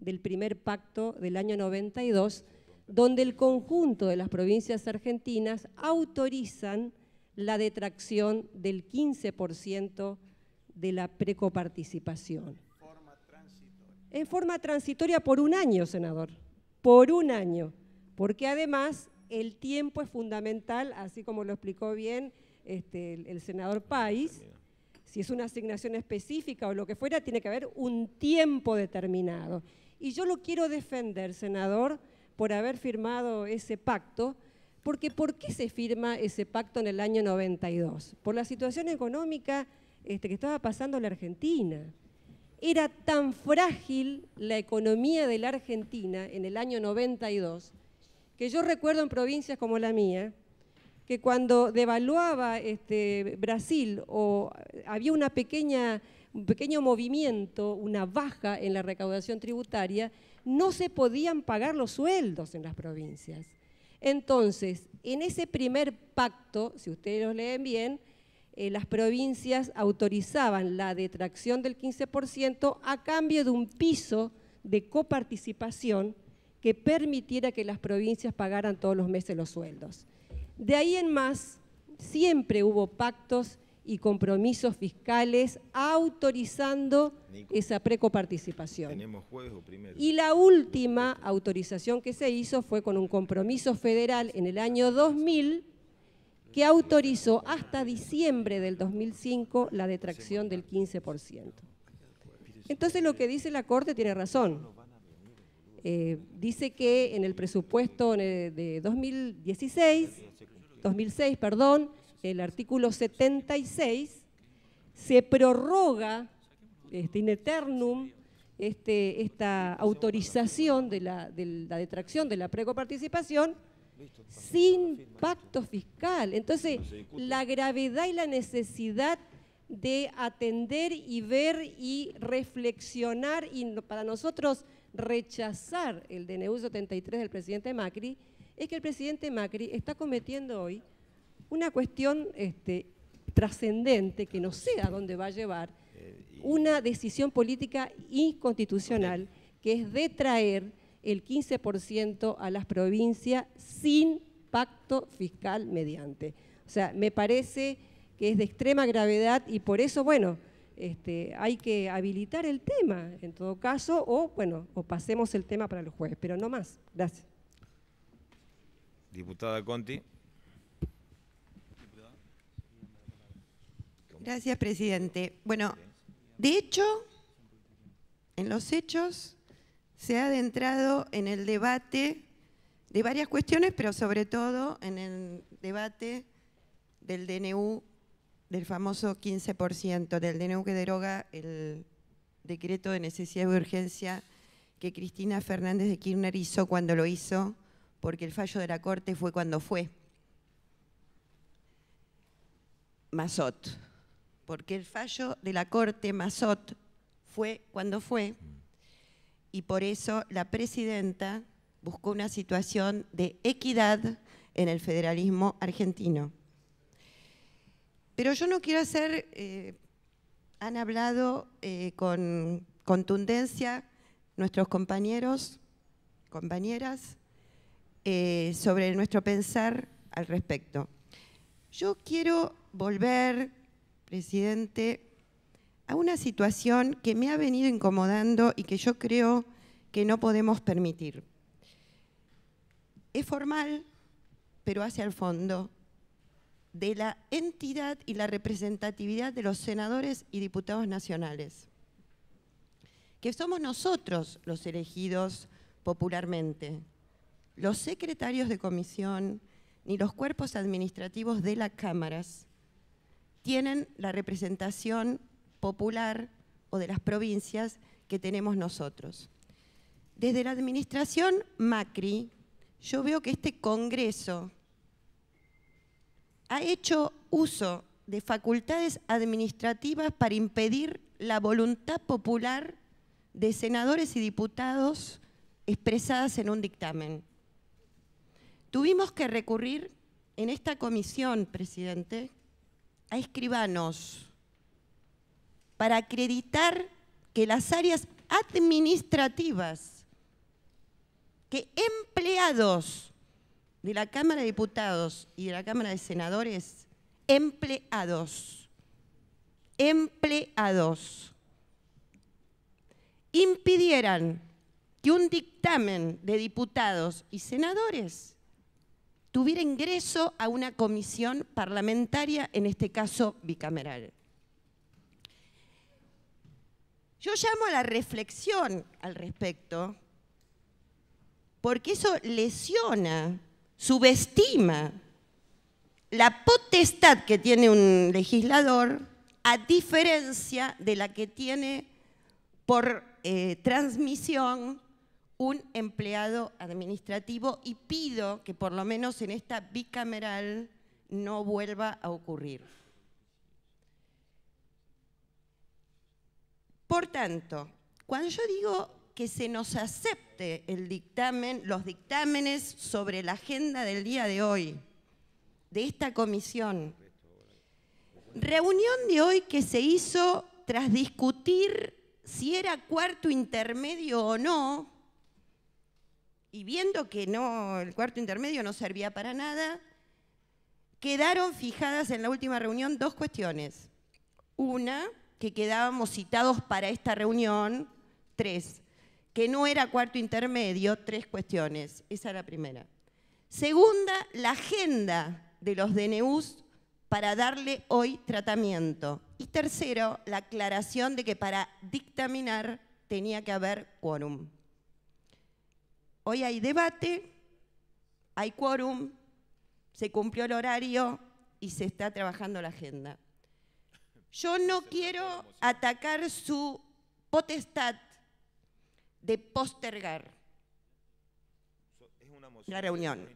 del primer pacto del año 92, donde el conjunto de las provincias argentinas autorizan la detracción del 15% de la precoparticipación en forma transitoria por un año, senador, por un año, porque además el tiempo es fundamental, así como lo explicó bien este, el, senador País. Si es una asignación específica o lo que fuera, tiene que haber un tiempo determinado. Y yo lo quiero defender, senador, por haber firmado ese pacto, porque ¿por qué se firma ese pacto en el año 92? Por la situación económica este, que estaba pasando la Argentina era tan frágil la economía de la Argentina en el año 92, que yo recuerdo en provincias como la mía, que cuando devaluaba este, Brasil o había una pequeña, un pequeño movimiento, una baja en la recaudación tributaria, no se podían pagar los sueldos en las provincias. Entonces, en ese primer pacto, si ustedes lo leen bien, eh, las provincias autorizaban la detracción del 15% a cambio de un piso de coparticipación que permitiera que las provincias pagaran todos los meses los sueldos. De ahí en más, siempre hubo pactos y compromisos fiscales autorizando esa precoparticipación. Tenemos Y la última autorización que se hizo fue con un compromiso federal en el año 2000 que autorizó hasta diciembre del 2005 la detracción del 15%. Entonces lo que dice la Corte tiene razón. Eh, dice que en el presupuesto de 2016, 2006, perdón, el artículo 76 se prorroga este, in eternum este, esta autorización de la, de la detracción de la precoparticipación sin pacto fiscal. Entonces, la gravedad y la necesidad de atender y ver y reflexionar y para nosotros rechazar el DNU 73 del presidente Macri es que el presidente Macri está cometiendo hoy una cuestión este, trascendente que no sé a dónde va a llevar, eh, una decisión política inconstitucional que es de traer el 15% a las provincias sin pacto fiscal mediante. O sea, me parece que es de extrema gravedad y por eso, bueno, este, hay que habilitar el tema en todo caso o, bueno, o pasemos el tema para los jueves, pero no más. Gracias. Diputada Conti. Gracias, presidente. Bueno, de hecho, en los hechos, se ha adentrado en el debate de varias cuestiones, pero sobre todo en el debate del DNU, del famoso 15%, del DNU que deroga el decreto de necesidad de urgencia que Cristina Fernández de Kirchner hizo cuando lo hizo, porque el fallo de la Corte fue cuando fue. Mazot, porque el fallo de la Corte Mazot fue cuando fue, y por eso la presidenta buscó una situación de equidad en el federalismo argentino. Pero yo no quiero hacer, eh, han hablado eh, con contundencia nuestros compañeros, compañeras, eh, sobre nuestro pensar al respecto. Yo quiero volver, presidente, a una situación que me ha venido incomodando y que yo creo que no podemos permitir. Es formal, pero hacia el fondo de la entidad y la representatividad de los senadores y diputados nacionales, que somos nosotros los elegidos popularmente, los secretarios de comisión ni los cuerpos administrativos de las cámaras tienen la representación popular o de las provincias que tenemos nosotros. Desde la administración Macri, yo veo que este Congreso ha hecho uso de facultades administrativas para impedir la voluntad popular de senadores y diputados expresadas en un dictamen. Tuvimos que recurrir en esta comisión, presidente, a escribanos, para acreditar que las áreas administrativas que empleados de la Cámara de Diputados y de la Cámara de Senadores, empleados, empleados, impidieran que un dictamen de diputados y senadores tuviera ingreso a una comisión parlamentaria, en este caso bicameral. Yo llamo a la reflexión al respecto porque eso lesiona, subestima la potestad que tiene un legislador a diferencia de la que tiene por eh, transmisión un empleado administrativo y pido que por lo menos en esta bicameral no vuelva a ocurrir. Por tanto, cuando yo digo que se nos acepte el dictamen, los dictámenes sobre la agenda del día de hoy, de esta comisión, reunión de hoy que se hizo tras discutir si era cuarto intermedio o no, y viendo que no, el cuarto intermedio no servía para nada, quedaron fijadas en la última reunión dos cuestiones. Una, que quedábamos citados para esta reunión, tres, que no era cuarto intermedio, tres cuestiones. Esa era la primera. Segunda, la agenda de los DNUs para darle hoy tratamiento. Y tercero, la aclaración de que para dictaminar tenía que haber quórum. Hoy hay debate, hay quórum, se cumplió el horario y se está trabajando la agenda. Yo no quiero atacar su potestad de postergar la reunión,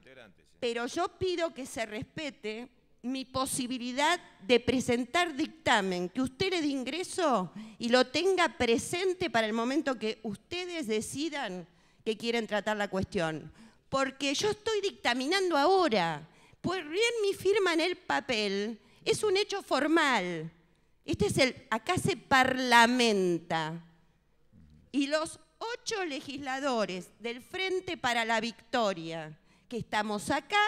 pero yo pido que se respete mi posibilidad de presentar dictamen, que usted le dé ingreso y lo tenga presente para el momento que ustedes decidan que quieren tratar la cuestión. Porque yo estoy dictaminando ahora, pues bien mi firma en el papel es un hecho formal, este es el, acá se parlamenta. Y los ocho legisladores del Frente para la Victoria que estamos acá,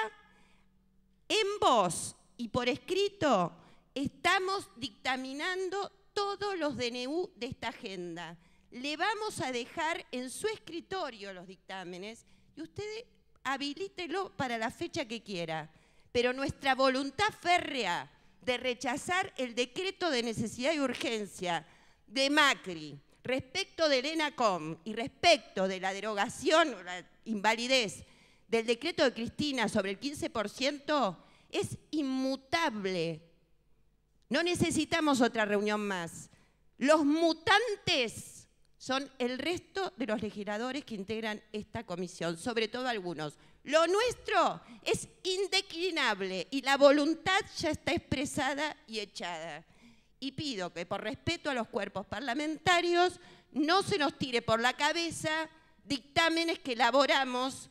en voz y por escrito, estamos dictaminando todos los DNU de esta agenda. Le vamos a dejar en su escritorio los dictámenes y usted habilítelo para la fecha que quiera. Pero nuestra voluntad férrea de rechazar el decreto de necesidad y urgencia de Macri respecto del ENACOM y respecto de la derogación o la invalidez del decreto de Cristina sobre el 15% es inmutable. No necesitamos otra reunión más. Los mutantes son el resto de los legisladores que integran esta comisión, sobre todo algunos lo nuestro es indeclinable y la voluntad ya está expresada y echada. Y pido que por respeto a los cuerpos parlamentarios no se nos tire por la cabeza dictámenes que elaboramos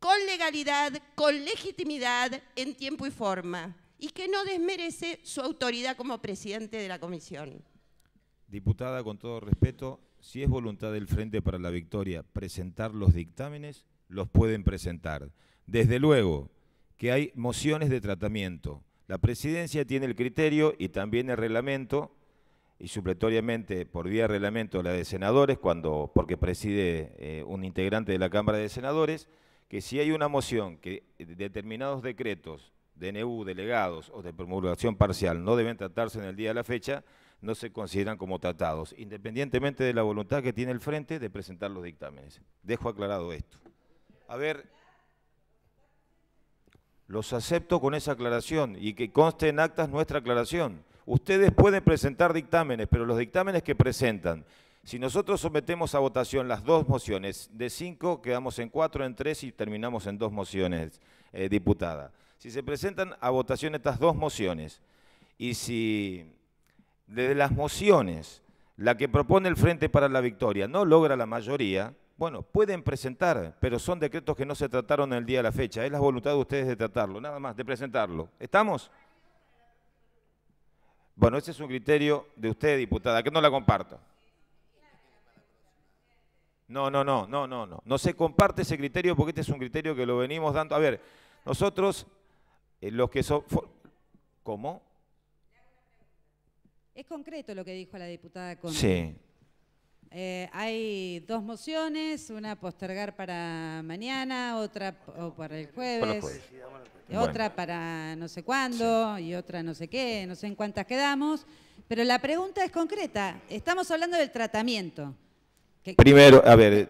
con legalidad, con legitimidad, en tiempo y forma, y que no desmerece su autoridad como presidente de la comisión. Diputada, con todo respeto, si es voluntad del Frente para la Victoria presentar los dictámenes, los pueden presentar. Desde luego que hay mociones de tratamiento. La presidencia tiene el criterio y también el reglamento, y supletoriamente por vía reglamento la de senadores, cuando, porque preside eh, un integrante de la Cámara de Senadores, que si hay una moción que determinados decretos, de NU, delegados o de promulgación parcial no deben tratarse en el día de la fecha, no se consideran como tratados, independientemente de la voluntad que tiene el frente de presentar los dictámenes. Dejo aclarado esto. A ver, los acepto con esa aclaración y que conste en actas nuestra aclaración. Ustedes pueden presentar dictámenes, pero los dictámenes que presentan, si nosotros sometemos a votación las dos mociones, de cinco quedamos en cuatro, en tres y terminamos en dos mociones, eh, diputada. Si se presentan a votación estas dos mociones y si desde las mociones la que propone el Frente para la Victoria no logra la mayoría, bueno, pueden presentar, pero son decretos que no se trataron el día de la fecha. Es la voluntad de ustedes de tratarlo, nada más, de presentarlo. ¿Estamos? Bueno, ese es un criterio de usted, diputada, que no la comparto. No, no, no, no, no, no. No se comparte ese criterio porque este es un criterio que lo venimos dando. A ver, nosotros, eh, los que son... ¿Cómo? Es concreto lo que dijo la diputada con... Sí. Eh, hay dos mociones, una postergar para mañana, otra o para el jueves, otra para no sé cuándo y otra no sé qué, no sé en cuántas quedamos. Pero la pregunta es concreta. Estamos hablando del tratamiento. Primero, a ver. Eh,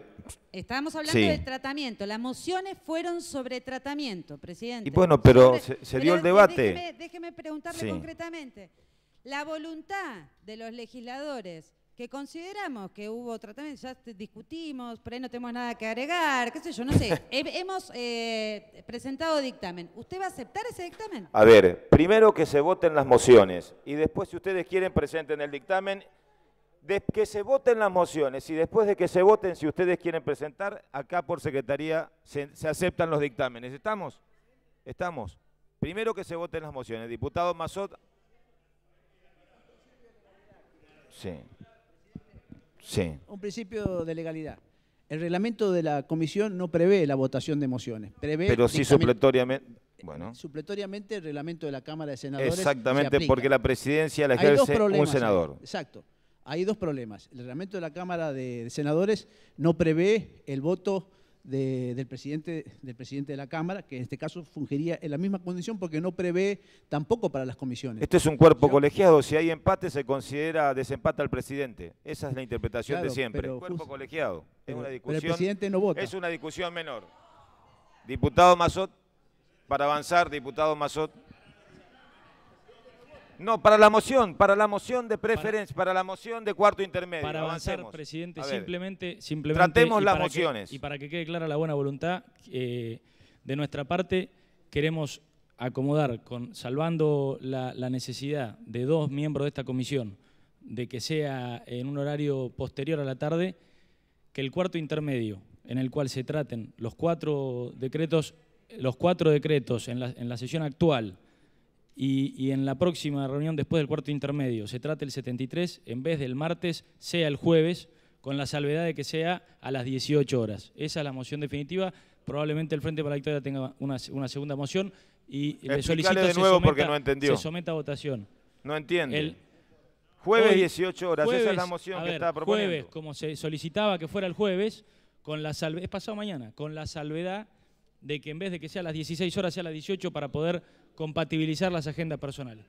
Estamos hablando del tratamiento. Las mociones fueron sobre tratamiento, presidente. Y bueno, pero se, dio el debate. Déjeme, preguntarle concretamente. La voluntad de los legisladores que consideramos que hubo tratamiento, ya discutimos, por ahí no tenemos nada que agregar, qué sé yo, no sé. hemos eh, presentado dictamen. ¿Usted va a aceptar ese dictamen? A ver, primero que se voten las mociones y después, si ustedes quieren, presenten el dictamen. que se voten las mociones y después de que se voten, si ustedes quieren presentar, acá por Secretaría se, aceptan los dictámenes. ¿Estamos? ¿Estamos? Primero que se voten las mociones. Diputado Mazot. Sí. Un principio de legalidad. El reglamento de la comisión no prevé la votación de mociones. Prevé Pero sí supletoriamente. Bueno. Supletoriamente el reglamento de la Cámara de Senadores. Exactamente, porque la presidencia la ejerce un senador. Exacto. Hay dos problemas. El reglamento de la Cámara de Senadores no prevé el voto del, presidente, del presidente de la Cámara, que en este caso fungiría en la misma condición porque no prevé tampoco para las comisiones. Este es un cuerpo colegiado, si hay empate se considera desempate al presidente. Esa es la interpretación de siempre. cuerpo colegiado. es una discusión. el presidente no vota. Es una discusión menor. Diputado Mazot, para avanzar, diputado Mazot. No, para la moción, para la moción de preferencia, para, la moción de cuarto intermedio. Para avanzar, presidente, simplemente, simplemente. Tratemos las mociones. y para que quede clara la buena voluntad, eh, de nuestra parte queremos acomodar, con, salvando la, necesidad de dos miembros de esta comisión, de que sea en un horario posterior a la tarde, que el cuarto intermedio en el cual se traten los cuatro decretos, los cuatro decretos en la, en la sesión actual y, en la próxima reunión después del cuarto intermedio se trate el 73, en vez del martes, sea el jueves, con la salvedad de que sea a las 18 horas. Esa es la moción definitiva. Probablemente el Frente para la Victoria tenga una, segunda moción y le solicito de nuevo porque no entendió. se someta a votación. No entiende. El, jueves 18 horas, esa es la moción que está proponiendo. Jueves, como se solicitaba que fuera el jueves, con la es pasado mañana, con la salvedad de que en vez de que sea a las 16 horas, sea a las 18 para poder compatibilizar las agendas personales.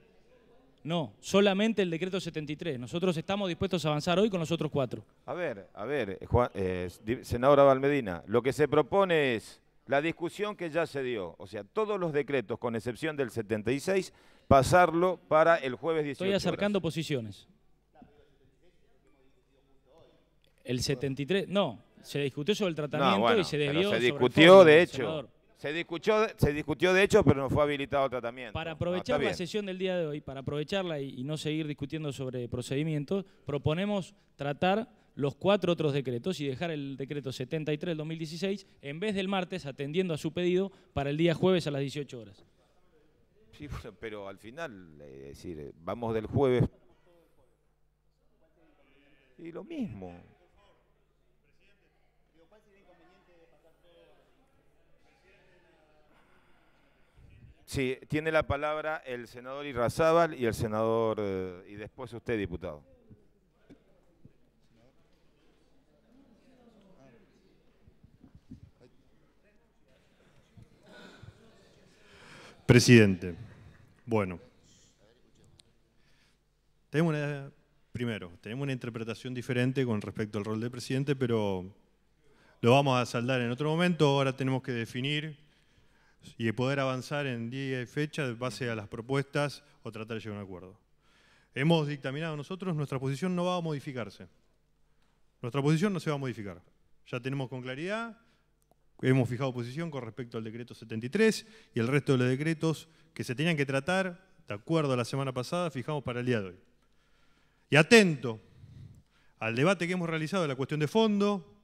No, solamente el decreto 73. Nosotros estamos dispuestos a avanzar hoy con los otros cuatro. A ver, a ver, eh, eh, senadora Valmedina, lo que se propone es la discusión que ya se dio, o sea, todos los decretos, con excepción del 76, pasarlo para el jueves 18. Estoy acercando posiciones. El 73, no, se discutió sobre el tratamiento y se debió... se discutió, de hecho. Se discutió, se discutió de hecho, pero no fue habilitado tratamiento. Para aprovechar la sesión del día de hoy, para aprovecharla y, no seguir discutiendo sobre procedimientos, proponemos tratar los cuatro otros decretos y dejar el decreto 73 del 2016 en vez del martes, atendiendo a su pedido, para el día jueves a las 18 horas. Sí, pero al final, eh, decir, vamos del jueves. Y lo mismo. Sí, tiene la palabra el senador Irrazábal y el senador, eh, y después usted, diputado. Presidente, bueno, tenemos primero, tenemos una interpretación diferente con respecto al rol de presidente, pero lo vamos a saldar en otro momento, ahora tenemos que definir y de poder avanzar en día y fecha de base a las propuestas o tratar de llegar a un acuerdo. Hemos dictaminado nosotros, nuestra posición no va a modificarse. Nuestra posición no se va a modificar. Ya tenemos con claridad, hemos fijado posición con respecto al decreto 73 y el resto de los decretos que se tenían que tratar, de acuerdo a la semana pasada, fijamos para el día de hoy. Y atento al debate que hemos realizado de la cuestión de fondo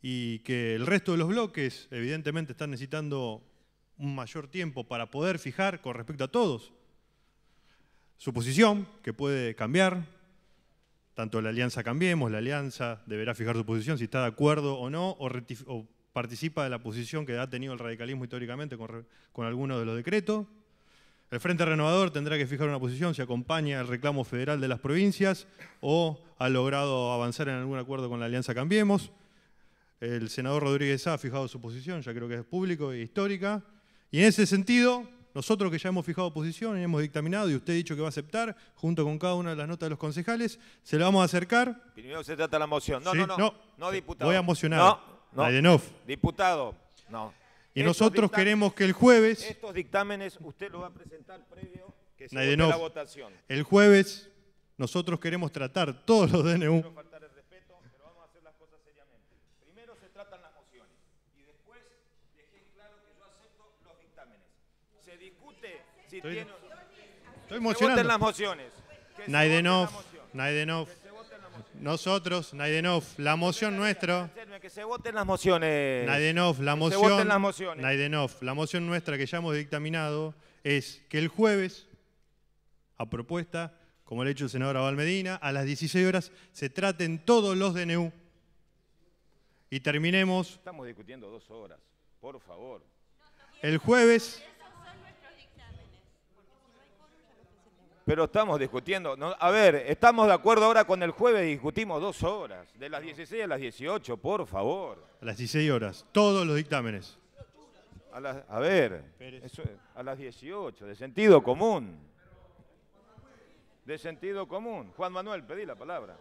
y que el resto de los bloques evidentemente están necesitando un mayor tiempo para poder fijar con respecto a todos su posición, que puede cambiar. Tanto la alianza cambiemos, la alianza deberá fijar su posición si está de acuerdo o no, o, participa de la posición que ha tenido el radicalismo históricamente con, con algunos de los decretos. El Frente Renovador tendrá que fijar una posición si acompaña el reclamo federal de las provincias o ha logrado avanzar en algún acuerdo con la Alianza Cambiemos. El senador Rodríguez ha fijado su posición, ya creo que es público e histórica. Y en ese sentido, nosotros que ya hemos fijado posición y hemos dictaminado, y usted ha dicho que va a aceptar, junto con cada una de las notas de los concejales, se la vamos a acercar. Primero se trata la moción. No, no, no, no, diputado. Voy a mocionar. No, no. Diputado, no. Y nosotros queremos que el jueves... Estos dictámenes usted los va a presentar previo que se la votación. El jueves nosotros queremos tratar todos los DNU Estoy, emocionando voten las mociones. Naidenov, Naidenov. Nosotros, Naidenov, la moción nuestra. Que se voten las mociones. Naidenov, la moción. Naidenov, la moción nuestra que ya hemos dictaminado es que el jueves, a propuesta, como le ha hecho el senador Abal Medina, a las 16 horas se traten todos los DNU y terminemos. Estamos discutiendo dos horas, por favor. El jueves. Pero estamos discutiendo. a ver, estamos de acuerdo ahora con el jueves, discutimos dos horas, de las 16 a las 18, por favor. A las 16 horas, todos los dictámenes. A, ver, a las 18, de sentido común. De sentido común. Juan Manuel, pedí la palabra.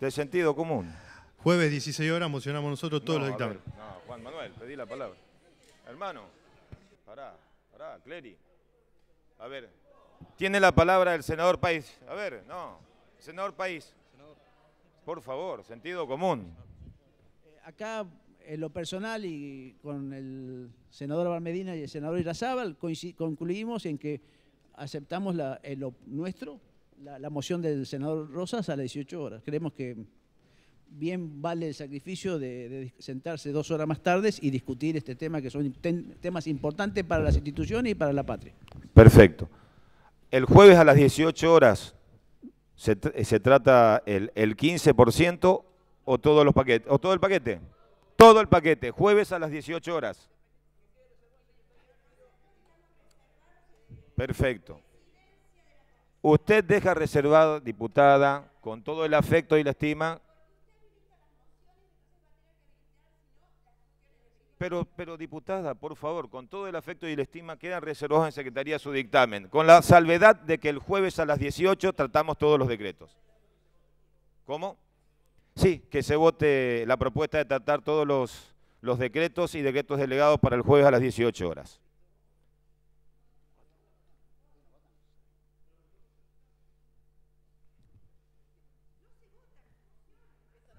De sentido común. Jueves 16 horas mocionamos nosotros todos los dictámenes. Juan Manuel, pedí la palabra. Hermano, pará, pará, Clery. A ver, tiene la palabra el senador País. A ver, no. Senador País. Por favor, sentido común. Eh, acá, en lo personal y con el senador Barmedina y el senador Irazábal, concluimos en que aceptamos la, lo nuestro la, moción del senador Rosas a las 18 horas. Creemos que bien vale el sacrificio de, sentarse dos horas más tarde y discutir este tema, que son temas importantes para las instituciones y para la patria. Perfecto. El jueves a las 18 horas eh, se, trata el, 15% o todos los paquetes, o todo el paquete. Todo el paquete, jueves a las 18 horas. Perfecto. Usted deja reservado, diputada, con todo el afecto y la estima, Pero, diputada, por favor, con todo el afecto y la estima, quedan reservados en Secretaría su dictamen, con la salvedad de que el jueves a las 18 tratamos todos los decretos. ¿Cómo? Sí, que se vote la propuesta de tratar todos los, los decretos y decretos delegados para el jueves a las 18 horas.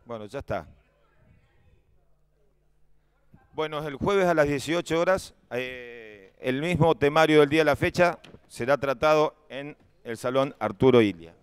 Bueno, ya está. Bueno, el jueves a las 18 horas, eh, el mismo temario del día de la fecha será tratado en el Salón Arturo Ilia.